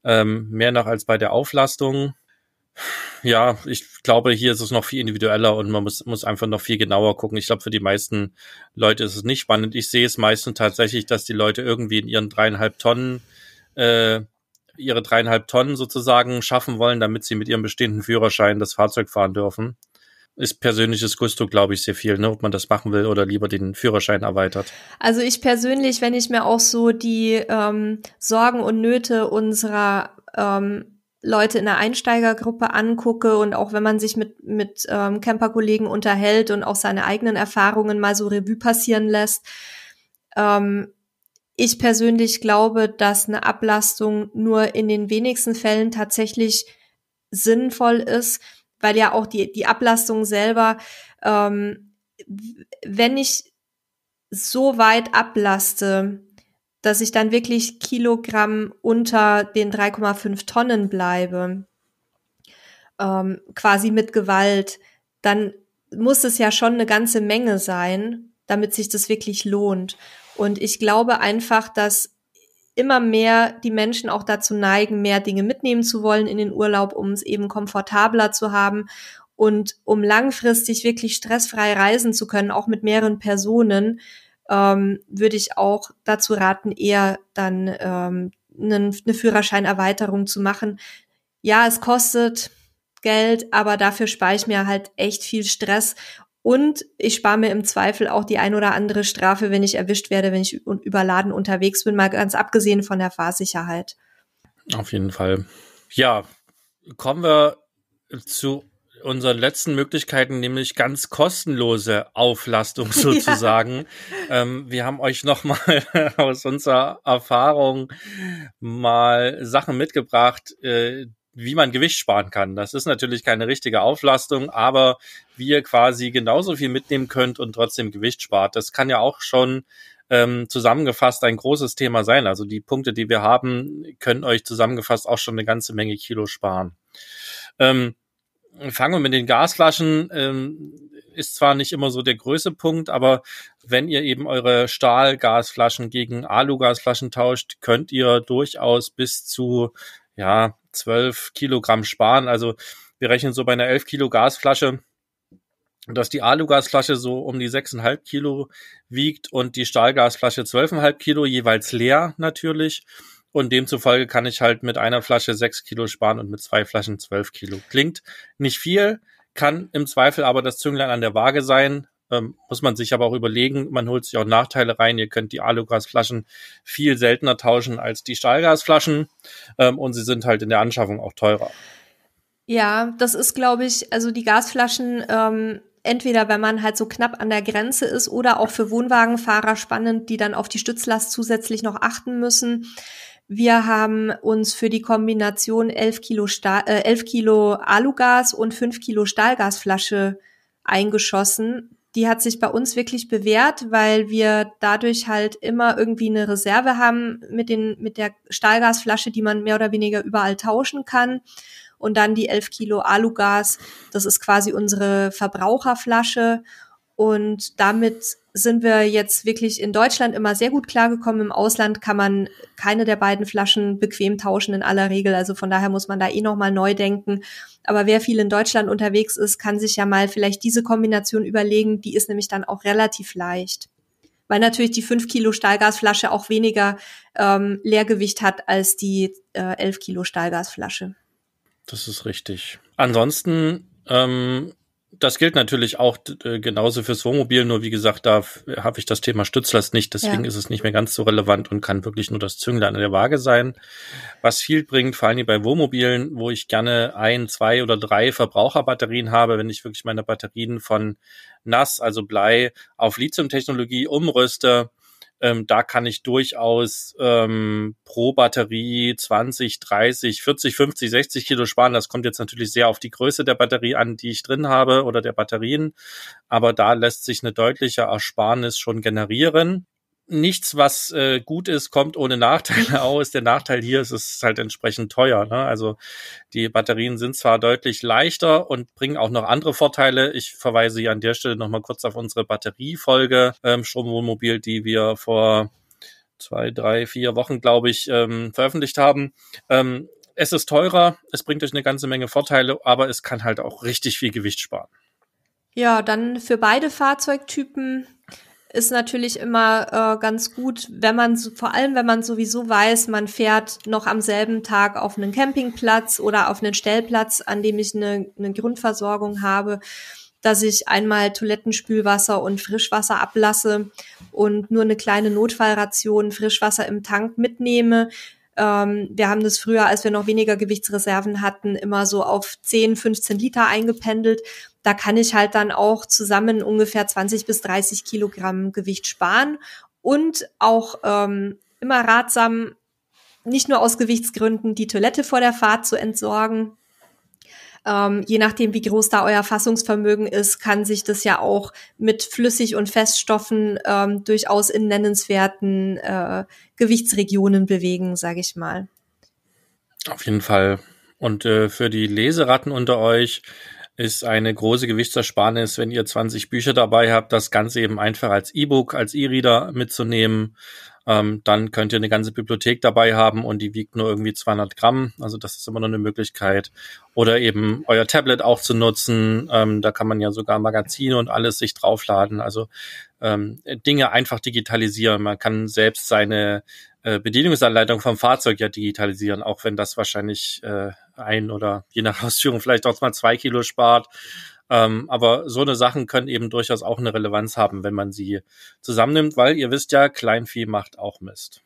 ähm, mehr noch als bei der Auflastung. Ja, ich glaube, hier ist es noch viel individueller und man muss, muss einfach noch viel genauer gucken. Ich glaube, für die meisten Leute ist es nicht spannend. Ich sehe es meistens tatsächlich, dass die Leute irgendwie in ihren dreieinhalb Tonnen äh, ihre dreieinhalb Tonnen sozusagen schaffen wollen, damit sie mit ihrem bestehenden Führerschein das Fahrzeug fahren dürfen ist persönliches Gusto, glaube ich, sehr viel, ne? ob man das machen will oder lieber den Führerschein erweitert. Also ich persönlich, wenn ich mir auch so die ähm, Sorgen und Nöte unserer ähm, Leute in der Einsteigergruppe angucke und auch wenn man sich mit, mit ähm, Camperkollegen unterhält und auch seine eigenen Erfahrungen mal so Revue passieren lässt, ähm, ich persönlich glaube, dass eine Ablastung nur in den wenigsten Fällen tatsächlich sinnvoll ist, weil ja auch die, die Ablastung selber, ähm, wenn ich so weit ablaste, dass ich dann wirklich Kilogramm unter den 3,5 Tonnen bleibe, ähm, quasi mit Gewalt, dann muss es ja schon eine ganze Menge sein, damit sich das wirklich lohnt. Und ich glaube einfach, dass immer mehr die Menschen auch dazu neigen, mehr Dinge mitnehmen zu wollen in den Urlaub, um es eben komfortabler zu haben und um langfristig wirklich stressfrei reisen zu können, auch mit mehreren Personen, ähm, würde ich auch dazu raten, eher dann ähm, eine, eine Führerscheinerweiterung zu machen. Ja, es kostet Geld, aber dafür spare ich mir halt echt viel Stress und ich spare mir im Zweifel auch die ein oder andere Strafe, wenn ich erwischt werde, wenn ich überladen unterwegs bin, mal ganz abgesehen von der Fahrsicherheit. Auf jeden Fall. Ja, kommen wir zu unseren letzten Möglichkeiten, nämlich ganz kostenlose Auflastung sozusagen. Ja. Ähm, wir haben euch nochmal aus unserer Erfahrung mal Sachen mitgebracht, äh, wie man Gewicht sparen kann. Das ist natürlich keine richtige Auflastung, aber wie ihr quasi genauso viel mitnehmen könnt und trotzdem Gewicht spart, das kann ja auch schon ähm, zusammengefasst ein großes Thema sein. Also die Punkte, die wir haben, können euch zusammengefasst auch schon eine ganze Menge Kilo sparen. Ähm, fangen wir mit den Gasflaschen. Ähm, ist zwar nicht immer so der größte Punkt, aber wenn ihr eben eure Stahlgasflaschen gegen Alugasflaschen tauscht, könnt ihr durchaus bis zu ja, 12 Kilogramm sparen. Also wir rechnen so bei einer 11 Kilo Gasflasche, dass die Alugasflasche so um die 6,5 Kilo wiegt und die Stahlgasflasche 12,5 Kilo, jeweils leer natürlich. Und demzufolge kann ich halt mit einer Flasche 6 Kilo sparen und mit zwei Flaschen 12 Kilo. Klingt nicht viel, kann im Zweifel aber das Zünglein an der Waage sein, ähm, muss man sich aber auch überlegen, man holt sich auch Nachteile rein. Ihr könnt die Alugasflaschen viel seltener tauschen als die Stahlgasflaschen ähm, und sie sind halt in der Anschaffung auch teurer. Ja, das ist, glaube ich, also die Gasflaschen, ähm, entweder wenn man halt so knapp an der Grenze ist oder auch für Wohnwagenfahrer spannend, die dann auf die Stützlast zusätzlich noch achten müssen. Wir haben uns für die Kombination 11 Kilo, Stahl, äh, 11 Kilo Alugas und 5 Kilo Stahlgasflasche eingeschossen die hat sich bei uns wirklich bewährt, weil wir dadurch halt immer irgendwie eine Reserve haben mit den, mit der Stahlgasflasche, die man mehr oder weniger überall tauschen kann. Und dann die 11 Kilo Alugas. Das ist quasi unsere Verbraucherflasche. Und damit sind wir jetzt wirklich in Deutschland immer sehr gut klargekommen. Im Ausland kann man keine der beiden Flaschen bequem tauschen in aller Regel. Also von daher muss man da eh nochmal neu denken. Aber wer viel in Deutschland unterwegs ist, kann sich ja mal vielleicht diese Kombination überlegen. Die ist nämlich dann auch relativ leicht. Weil natürlich die 5 Kilo Stahlgasflasche auch weniger ähm, Leergewicht hat als die äh, 11 Kilo Stahlgasflasche. Das ist richtig. Ansonsten ähm, das gilt natürlich auch äh, genauso fürs Wohnmobil, nur wie gesagt, da habe ich das Thema Stützlast nicht, deswegen ja. ist es nicht mehr ganz so relevant und kann wirklich nur das Zünglein an der Waage sein. Was viel bringt, vor allem bei Wohnmobilen, wo ich gerne ein, zwei oder drei Verbraucherbatterien habe, wenn ich wirklich meine Batterien von Nass, also Blei, auf Lithium-Technologie umrüste, ähm, da kann ich durchaus ähm, pro Batterie 20, 30, 40, 50, 60 Kilo sparen. Das kommt jetzt natürlich sehr auf die Größe der Batterie an, die ich drin habe oder der Batterien. Aber da lässt sich eine deutliche Ersparnis schon generieren nichts, was äh, gut ist, kommt ohne Nachteile aus. Der Nachteil hier ist, es ist halt entsprechend teuer. Ne? Also die Batterien sind zwar deutlich leichter und bringen auch noch andere Vorteile. Ich verweise hier an der Stelle nochmal kurz auf unsere Batteriefolge ähm, Stromwohnmobil, die wir vor zwei, drei, vier Wochen, glaube ich, ähm, veröffentlicht haben. Ähm, es ist teurer, es bringt euch eine ganze Menge Vorteile, aber es kann halt auch richtig viel Gewicht sparen. Ja, dann für beide Fahrzeugtypen ist natürlich immer äh, ganz gut, wenn man so, vor allem, wenn man sowieso weiß, man fährt noch am selben Tag auf einen Campingplatz oder auf einen Stellplatz, an dem ich eine, eine Grundversorgung habe, dass ich einmal Toilettenspülwasser und Frischwasser ablasse und nur eine kleine Notfallration Frischwasser im Tank mitnehme. Ähm, wir haben das früher, als wir noch weniger Gewichtsreserven hatten, immer so auf 10, 15 Liter eingependelt da kann ich halt dann auch zusammen ungefähr 20 bis 30 Kilogramm Gewicht sparen und auch ähm, immer ratsam, nicht nur aus Gewichtsgründen die Toilette vor der Fahrt zu entsorgen. Ähm, je nachdem, wie groß da euer Fassungsvermögen ist, kann sich das ja auch mit Flüssig- und Feststoffen ähm, durchaus in nennenswerten äh, Gewichtsregionen bewegen, sage ich mal. Auf jeden Fall. Und äh, für die Leseratten unter euch, ist eine große Gewichtsersparnis, wenn ihr 20 Bücher dabei habt, das Ganze eben einfach als E-Book, als E-Reader mitzunehmen. Ähm, dann könnt ihr eine ganze Bibliothek dabei haben und die wiegt nur irgendwie 200 Gramm. Also das ist immer noch eine Möglichkeit. Oder eben euer Tablet auch zu nutzen. Ähm, da kann man ja sogar Magazine und alles sich draufladen. Also ähm, Dinge einfach digitalisieren. Man kann selbst seine äh, Bedienungsanleitung vom Fahrzeug ja digitalisieren, auch wenn das wahrscheinlich äh, ein oder je nach Ausführung vielleicht auch mal zwei Kilo spart. Ähm, aber so eine Sachen können eben durchaus auch eine Relevanz haben, wenn man sie zusammennimmt, weil ihr wisst ja, Kleinvieh macht auch Mist.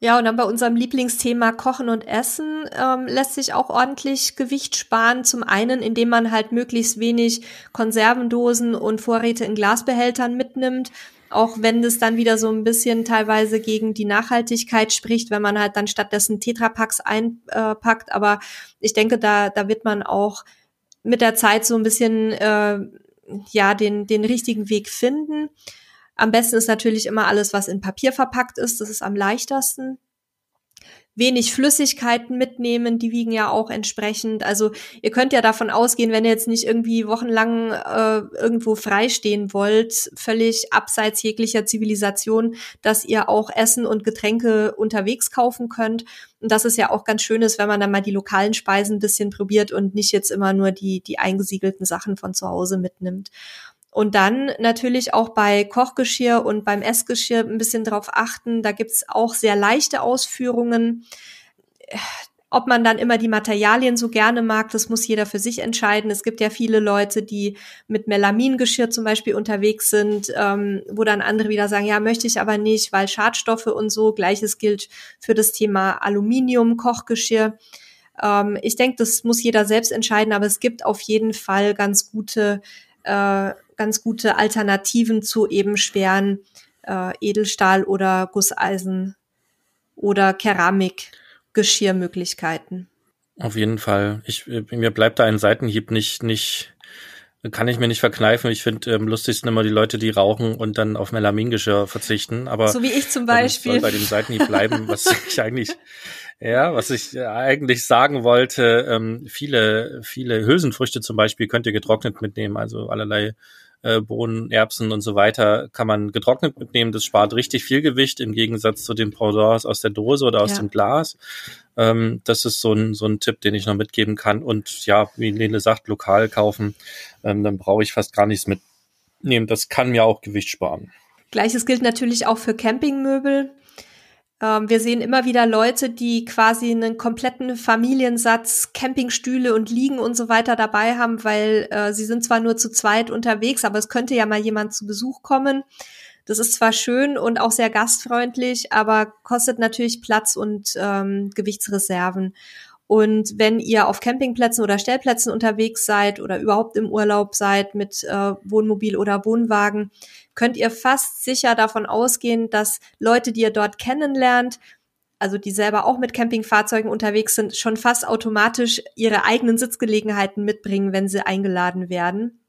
Ja, und dann bei unserem Lieblingsthema Kochen und Essen ähm, lässt sich auch ordentlich Gewicht sparen. Zum einen, indem man halt möglichst wenig Konservendosen und Vorräte in Glasbehältern mitnimmt auch wenn das dann wieder so ein bisschen teilweise gegen die Nachhaltigkeit spricht, wenn man halt dann stattdessen Tetrapacks einpackt. Aber ich denke, da, da wird man auch mit der Zeit so ein bisschen äh, ja den, den richtigen Weg finden. Am besten ist natürlich immer alles, was in Papier verpackt ist. Das ist am leichtesten wenig Flüssigkeiten mitnehmen, die wiegen ja auch entsprechend. Also ihr könnt ja davon ausgehen, wenn ihr jetzt nicht irgendwie wochenlang äh, irgendwo freistehen wollt, völlig abseits jeglicher Zivilisation, dass ihr auch Essen und Getränke unterwegs kaufen könnt. Und das ist ja auch ganz schön wenn man dann mal die lokalen Speisen ein bisschen probiert und nicht jetzt immer nur die, die eingesiegelten Sachen von zu Hause mitnimmt. Und dann natürlich auch bei Kochgeschirr und beim Essgeschirr ein bisschen drauf achten. Da gibt's auch sehr leichte Ausführungen. Ob man dann immer die Materialien so gerne mag, das muss jeder für sich entscheiden. Es gibt ja viele Leute, die mit Melamingeschirr zum Beispiel unterwegs sind, ähm, wo dann andere wieder sagen, ja, möchte ich aber nicht, weil Schadstoffe und so. Gleiches gilt für das Thema Aluminium, Kochgeschirr. Ähm, ich denke, das muss jeder selbst entscheiden, aber es gibt auf jeden Fall ganz gute äh, ganz gute Alternativen zu eben schweren äh, Edelstahl- oder Gusseisen- oder Keramikgeschirrmöglichkeiten. Auf jeden Fall. Ich, äh, mir bleibt da ein Seitenhieb nicht, nicht, kann ich mir nicht verkneifen. Ich finde ähm, lustig sind immer die Leute, die rauchen und dann auf Melamingeschirr verzichten. Aber so wie ich zum Beispiel. soll bei dem Seitenhieb bleiben, was ich eigentlich, ja, was ich äh, eigentlich sagen wollte. Ähm, viele, viele Hülsenfrüchte zum Beispiel könnt ihr getrocknet mitnehmen. Also allerlei äh, Bohnen, Erbsen und so weiter, kann man getrocknet mitnehmen. Das spart richtig viel Gewicht im Gegensatz zu den Pendants aus der Dose oder aus ja. dem Glas. Ähm, das ist so ein, so ein Tipp, den ich noch mitgeben kann. Und ja, wie Lene sagt, lokal kaufen, ähm, dann brauche ich fast gar nichts mitnehmen. Das kann mir auch Gewicht sparen. Gleiches gilt natürlich auch für Campingmöbel. Ähm, wir sehen immer wieder Leute, die quasi einen kompletten Familiensatz, Campingstühle und Liegen und so weiter dabei haben, weil äh, sie sind zwar nur zu zweit unterwegs, aber es könnte ja mal jemand zu Besuch kommen. Das ist zwar schön und auch sehr gastfreundlich, aber kostet natürlich Platz und ähm, Gewichtsreserven. Und wenn ihr auf Campingplätzen oder Stellplätzen unterwegs seid oder überhaupt im Urlaub seid mit äh, Wohnmobil oder Wohnwagen, könnt ihr fast sicher davon ausgehen, dass Leute, die ihr dort kennenlernt, also die selber auch mit Campingfahrzeugen unterwegs sind, schon fast automatisch ihre eigenen Sitzgelegenheiten mitbringen, wenn sie eingeladen werden.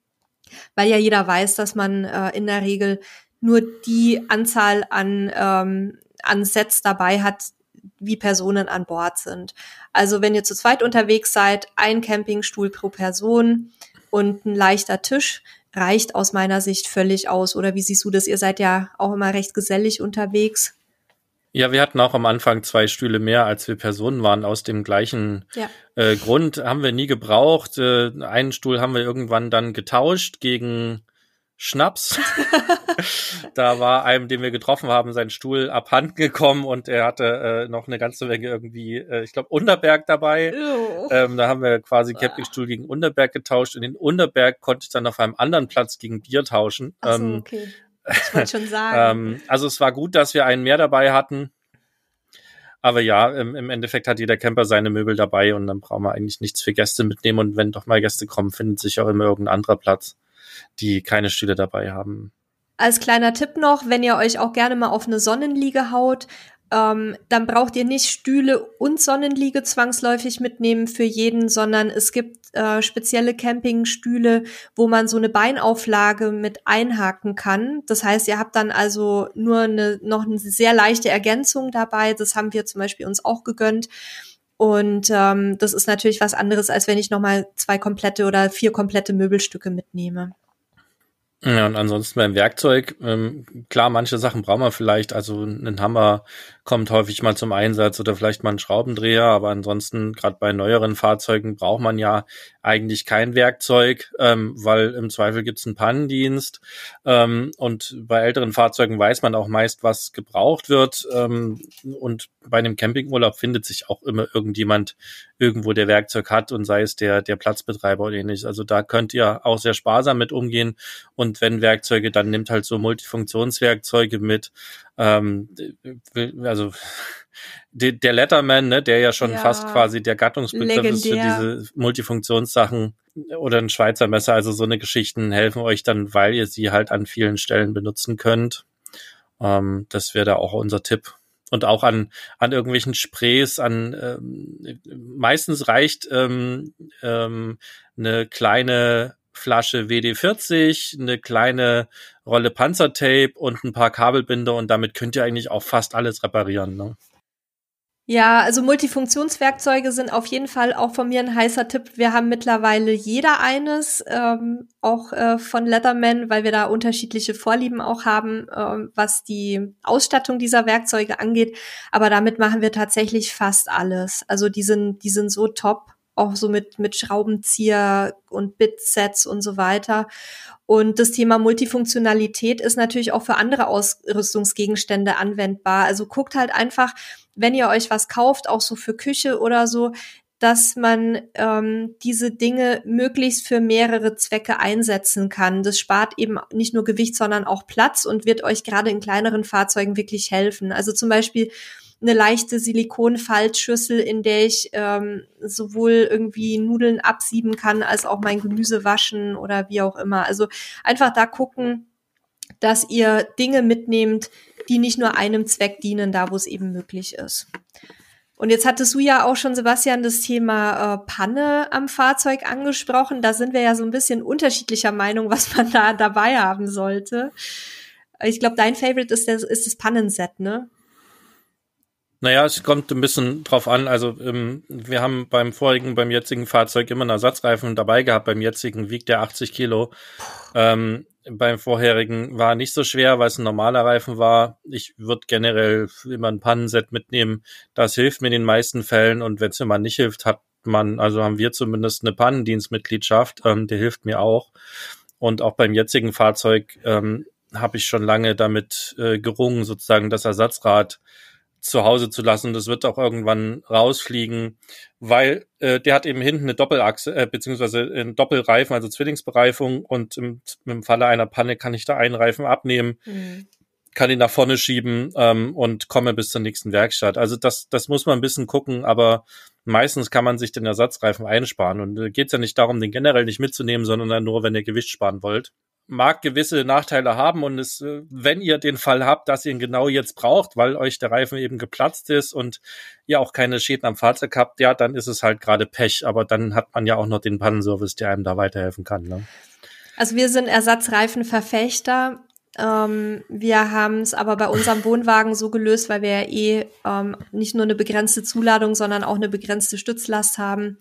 Weil ja jeder weiß, dass man äh, in der Regel nur die Anzahl an, ähm, an Sets dabei hat, wie Personen an Bord sind. Also wenn ihr zu zweit unterwegs seid, ein Campingstuhl pro Person und ein leichter Tisch, reicht aus meiner Sicht völlig aus. Oder wie siehst du das? Ihr seid ja auch immer recht gesellig unterwegs. Ja, wir hatten auch am Anfang zwei Stühle mehr, als wir Personen waren. Aus dem gleichen ja. äh, Grund haben wir nie gebraucht. Äh, einen Stuhl haben wir irgendwann dann getauscht gegen Schnaps. da war einem, den wir getroffen haben, sein Stuhl abhanden gekommen und er hatte äh, noch eine ganze Menge irgendwie, äh, ich glaube, Unterberg dabei. Ähm, da haben wir quasi ah. Campingstuhl gegen Unterberg getauscht und den Unterberg konnte ich dann auf einem anderen Platz gegen Bier tauschen. So, ähm, okay. Ich wollte schon sagen. ähm, also es war gut, dass wir einen mehr dabei hatten. Aber ja, im, im, Endeffekt hat jeder Camper seine Möbel dabei und dann brauchen wir eigentlich nichts für Gäste mitnehmen. Und wenn doch mal Gäste kommen, findet sich auch immer irgendein anderer Platz die keine Stühle dabei haben. Als kleiner Tipp noch, wenn ihr euch auch gerne mal auf eine Sonnenliege haut, ähm, dann braucht ihr nicht Stühle und Sonnenliege zwangsläufig mitnehmen für jeden, sondern es gibt äh, spezielle Campingstühle, wo man so eine Beinauflage mit einhaken kann. Das heißt, ihr habt dann also nur eine, noch eine sehr leichte Ergänzung dabei. Das haben wir zum Beispiel uns auch gegönnt. Und ähm, das ist natürlich was anderes, als wenn ich nochmal zwei komplette oder vier komplette Möbelstücke mitnehme. Ja, und ansonsten beim Werkzeug, ähm, klar, manche Sachen braucht man vielleicht, also ein Hammer kommt häufig mal zum Einsatz oder vielleicht mal ein Schraubendreher, aber ansonsten, gerade bei neueren Fahrzeugen, braucht man ja eigentlich kein Werkzeug, ähm, weil im Zweifel gibt's einen Pannendienst ähm, und bei älteren Fahrzeugen weiß man auch meist, was gebraucht wird ähm, und bei einem Campingurlaub findet sich auch immer irgendjemand, irgendwo der Werkzeug hat und sei es der, der Platzbetreiber oder ähnliches. Also da könnt ihr auch sehr sparsam mit umgehen. Und wenn Werkzeuge, dann nimmt halt so Multifunktionswerkzeuge mit. Ähm, äh, äh, also de, der Letterman, ne, der ja schon ja, fast quasi der Gattungsbegriff legendär. ist für diese Multifunktionssachen oder ein Schweizer Messer, also so eine Geschichten helfen euch dann, weil ihr sie halt an vielen Stellen benutzen könnt. Ähm, das wäre da auch unser Tipp und auch an, an irgendwelchen Sprays, an ähm, meistens reicht ähm, ähm, eine kleine Flasche WD40, eine kleine Rolle Panzertape und ein paar Kabelbinder und damit könnt ihr eigentlich auch fast alles reparieren. Ne? Ja, also Multifunktionswerkzeuge sind auf jeden Fall auch von mir ein heißer Tipp. Wir haben mittlerweile jeder eines, ähm, auch äh, von Leatherman, weil wir da unterschiedliche Vorlieben auch haben, ähm, was die Ausstattung dieser Werkzeuge angeht. Aber damit machen wir tatsächlich fast alles. Also die sind, die sind so top, auch so mit, mit Schraubenzieher und Bitsets und so weiter. Und das Thema Multifunktionalität ist natürlich auch für andere Ausrüstungsgegenstände anwendbar. Also guckt halt einfach, wenn ihr euch was kauft, auch so für Küche oder so, dass man ähm, diese Dinge möglichst für mehrere Zwecke einsetzen kann. Das spart eben nicht nur Gewicht, sondern auch Platz und wird euch gerade in kleineren Fahrzeugen wirklich helfen. Also zum Beispiel eine leichte Silikonfaltschüssel, in der ich ähm, sowohl irgendwie Nudeln absieben kann, als auch mein Gemüse waschen oder wie auch immer. Also einfach da gucken, dass ihr Dinge mitnehmt, die nicht nur einem Zweck dienen, da wo es eben möglich ist. Und jetzt hattest du ja auch schon, Sebastian, das Thema äh, Panne am Fahrzeug angesprochen. Da sind wir ja so ein bisschen unterschiedlicher Meinung, was man da dabei haben sollte. Ich glaube, dein Favorite ist das, ist das Pannenset, ne? Naja, es kommt ein bisschen drauf an. Also ähm, wir haben beim vorigen, beim jetzigen Fahrzeug immer einen Ersatzreifen dabei gehabt. Beim jetzigen wiegt der 80 Kilo. Ähm, beim vorherigen war nicht so schwer, weil es ein normaler Reifen war. Ich würde generell immer ein Pannenset mitnehmen. Das hilft mir in den meisten Fällen und wenn es mir mal nicht hilft, hat man, also haben wir zumindest eine Pannendienstmitgliedschaft, ähm, der hilft mir auch. Und auch beim jetzigen Fahrzeug ähm, habe ich schon lange damit äh, gerungen, sozusagen das Ersatzrad zu Hause zu lassen. Das wird auch irgendwann rausfliegen, weil äh, der hat eben hinten eine Doppelachse, äh, beziehungsweise ein Doppelreifen, also Zwillingsbereifung. Und im, im Falle einer Panne kann ich da einen Reifen abnehmen, mhm. kann ihn nach vorne schieben ähm, und komme bis zur nächsten Werkstatt. Also das, das muss man ein bisschen gucken, aber meistens kann man sich den Ersatzreifen einsparen. Und äh, geht ja nicht darum, den generell nicht mitzunehmen, sondern nur, wenn ihr Gewicht sparen wollt mag gewisse Nachteile haben und es, äh, wenn ihr den Fall habt, dass ihr ihn genau jetzt braucht, weil euch der Reifen eben geplatzt ist und ihr auch keine Schäden am Fahrzeug habt, ja, dann ist es halt gerade Pech, aber dann hat man ja auch noch den Pannenservice, der einem da weiterhelfen kann. Ne? Also wir sind Ersatzreifenverfechter. Ähm, wir haben es aber bei unserem Wohnwagen so gelöst, weil wir ja eh ähm, nicht nur eine begrenzte Zuladung, sondern auch eine begrenzte Stützlast haben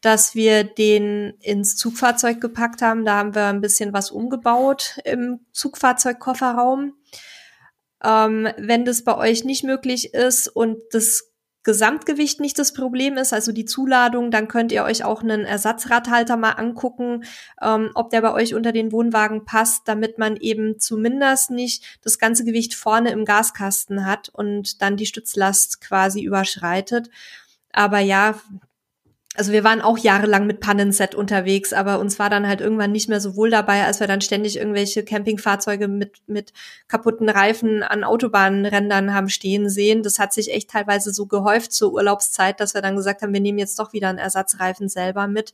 dass wir den ins Zugfahrzeug gepackt haben. Da haben wir ein bisschen was umgebaut im Zugfahrzeugkofferraum. Ähm, wenn das bei euch nicht möglich ist und das Gesamtgewicht nicht das Problem ist, also die Zuladung, dann könnt ihr euch auch einen Ersatzradhalter mal angucken, ähm, ob der bei euch unter den Wohnwagen passt, damit man eben zumindest nicht das ganze Gewicht vorne im Gaskasten hat und dann die Stützlast quasi überschreitet. Aber ja, also wir waren auch jahrelang mit Pannenset unterwegs, aber uns war dann halt irgendwann nicht mehr so wohl dabei, als wir dann ständig irgendwelche Campingfahrzeuge mit, mit kaputten Reifen an Autobahnrändern haben stehen sehen. Das hat sich echt teilweise so gehäuft zur Urlaubszeit, dass wir dann gesagt haben, wir nehmen jetzt doch wieder einen Ersatzreifen selber mit.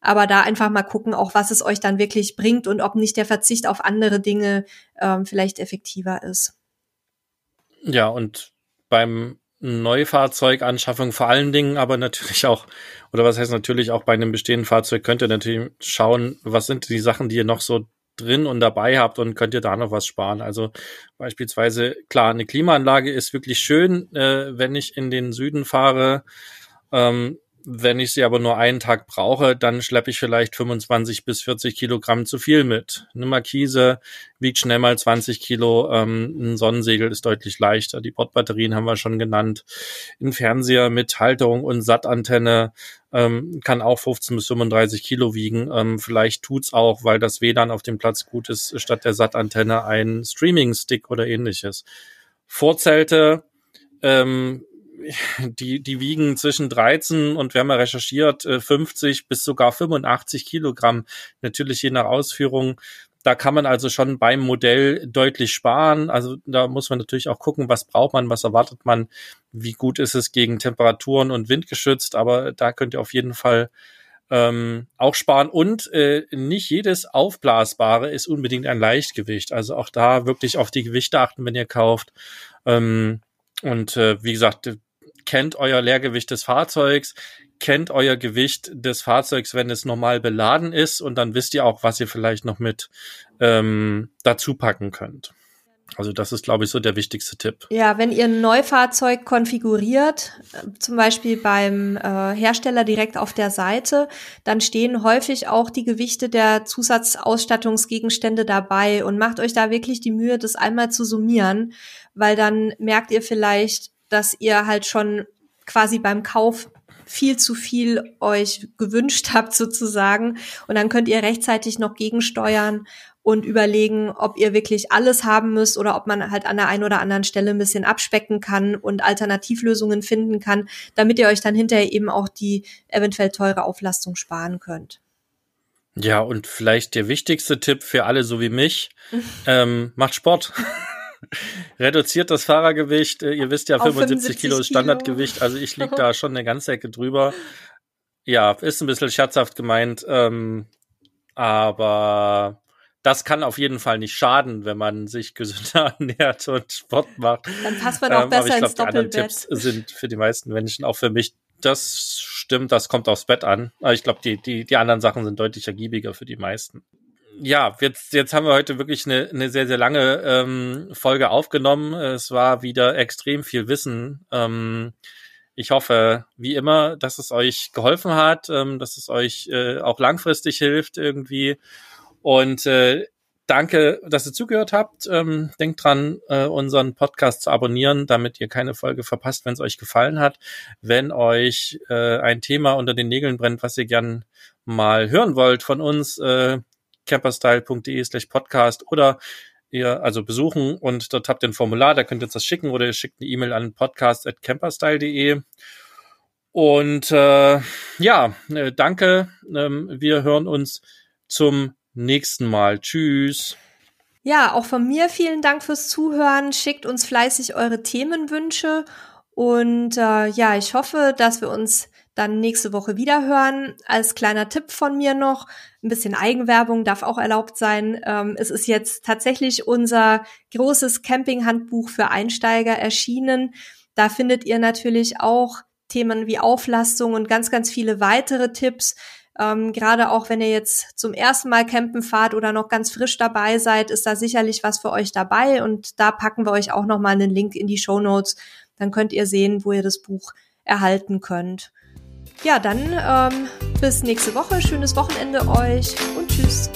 Aber da einfach mal gucken, auch was es euch dann wirklich bringt und ob nicht der Verzicht auf andere Dinge ähm, vielleicht effektiver ist. Ja, und beim Neufahrzeuganschaffung vor allen Dingen aber natürlich auch, oder was heißt natürlich auch bei einem bestehenden Fahrzeug, könnt ihr natürlich schauen, was sind die Sachen, die ihr noch so drin und dabei habt und könnt ihr da noch was sparen. Also beispielsweise, klar, eine Klimaanlage ist wirklich schön, äh, wenn ich in den Süden fahre, ähm, wenn ich sie aber nur einen Tag brauche, dann schleppe ich vielleicht 25 bis 40 Kilogramm zu viel mit. Eine Markise wiegt schnell mal 20 Kilo, ähm, ein Sonnensegel ist deutlich leichter. Die Bordbatterien haben wir schon genannt. Ein Fernseher mit Halterung und Sattantenne ähm, kann auch 15 bis 35 Kilo wiegen. Ähm, vielleicht tut's auch, weil das WLAN auf dem Platz gut ist, statt der Sattantenne ein Streaming-Stick oder ähnliches. Vorzelte ähm, die, die wiegen zwischen 13 und wir haben ja recherchiert, 50 äh, bis sogar 85 Kilogramm. Natürlich je nach Ausführung. Da kann man also schon beim Modell deutlich sparen. Also da muss man natürlich auch gucken, was braucht man, was erwartet man, wie gut ist es gegen Temperaturen und Wind geschützt. Aber da könnt ihr auf jeden Fall ähm, auch sparen. Und äh, nicht jedes Aufblasbare ist unbedingt ein Leichtgewicht. Also auch da wirklich auf die Gewichte achten, wenn ihr kauft. Ähm, und äh, wie gesagt, kennt euer Leergewicht des Fahrzeugs, kennt euer Gewicht des Fahrzeugs, wenn es normal beladen ist und dann wisst ihr auch, was ihr vielleicht noch mit ähm, dazu packen könnt. Also das ist, glaube ich, so der wichtigste Tipp. Ja, wenn ihr ein Neufahrzeug konfiguriert, zum Beispiel beim äh, Hersteller direkt auf der Seite, dann stehen häufig auch die Gewichte der Zusatzausstattungsgegenstände dabei und macht euch da wirklich die Mühe, das einmal zu summieren, weil dann merkt ihr vielleicht, dass ihr halt schon quasi beim Kauf viel zu viel euch gewünscht habt sozusagen. Und dann könnt ihr rechtzeitig noch gegensteuern und überlegen, ob ihr wirklich alles haben müsst oder ob man halt an der einen oder anderen Stelle ein bisschen abspecken kann und Alternativlösungen finden kann, damit ihr euch dann hinterher eben auch die eventuell teure Auflastung sparen könnt. Ja, und vielleicht der wichtigste Tipp für alle so wie mich, ähm, macht Sport. Reduziert das Fahrergewicht. Äh, ihr wisst ja, 75, 75 Kilo ist Standardgewicht. Also ich liege da schon eine ganze Ecke drüber. Ja, ist ein bisschen scherzhaft gemeint. Ähm, aber das kann auf jeden Fall nicht schaden, wenn man sich gesünder ernährt und Sport macht. Dann passt man auch ähm, besser ich glaub, ins Doppelbett. Die anderen Tipps sind für die meisten Menschen, auch für mich, das stimmt, das kommt aufs Bett an. Aber ich glaube, die, die, die anderen Sachen sind deutlich ergiebiger für die meisten ja, jetzt, jetzt haben wir heute wirklich eine, eine sehr, sehr lange ähm, Folge aufgenommen. Es war wieder extrem viel Wissen. Ähm, ich hoffe, wie immer, dass es euch geholfen hat, ähm, dass es euch äh, auch langfristig hilft irgendwie. Und äh, danke, dass ihr zugehört habt. Ähm, denkt dran, äh, unseren Podcast zu abonnieren, damit ihr keine Folge verpasst, wenn es euch gefallen hat. Wenn euch äh, ein Thema unter den Nägeln brennt, was ihr gern mal hören wollt von uns, äh, camperstyle.de slash podcast oder ihr also besuchen und dort habt ihr ein Formular, da könnt ihr uns das schicken oder ihr schickt eine E-Mail an podcast.camperstyle.de. Und äh, ja, äh, danke. Ähm, wir hören uns zum nächsten Mal. Tschüss. Ja, auch von mir vielen Dank fürs Zuhören. Schickt uns fleißig eure Themenwünsche. Und äh, ja, ich hoffe, dass wir uns dann nächste Woche wieder hören. Als kleiner Tipp von mir noch, ein bisschen Eigenwerbung darf auch erlaubt sein. Ähm, es ist jetzt tatsächlich unser großes Campinghandbuch für Einsteiger erschienen. Da findet ihr natürlich auch Themen wie Auflastung und ganz, ganz viele weitere Tipps. Ähm, gerade auch wenn ihr jetzt zum ersten Mal campen fahrt oder noch ganz frisch dabei seid, ist da sicherlich was für euch dabei. Und da packen wir euch auch nochmal einen Link in die Show Notes. Dann könnt ihr sehen, wo ihr das Buch erhalten könnt. Ja, dann ähm, bis nächste Woche. Schönes Wochenende euch und tschüss.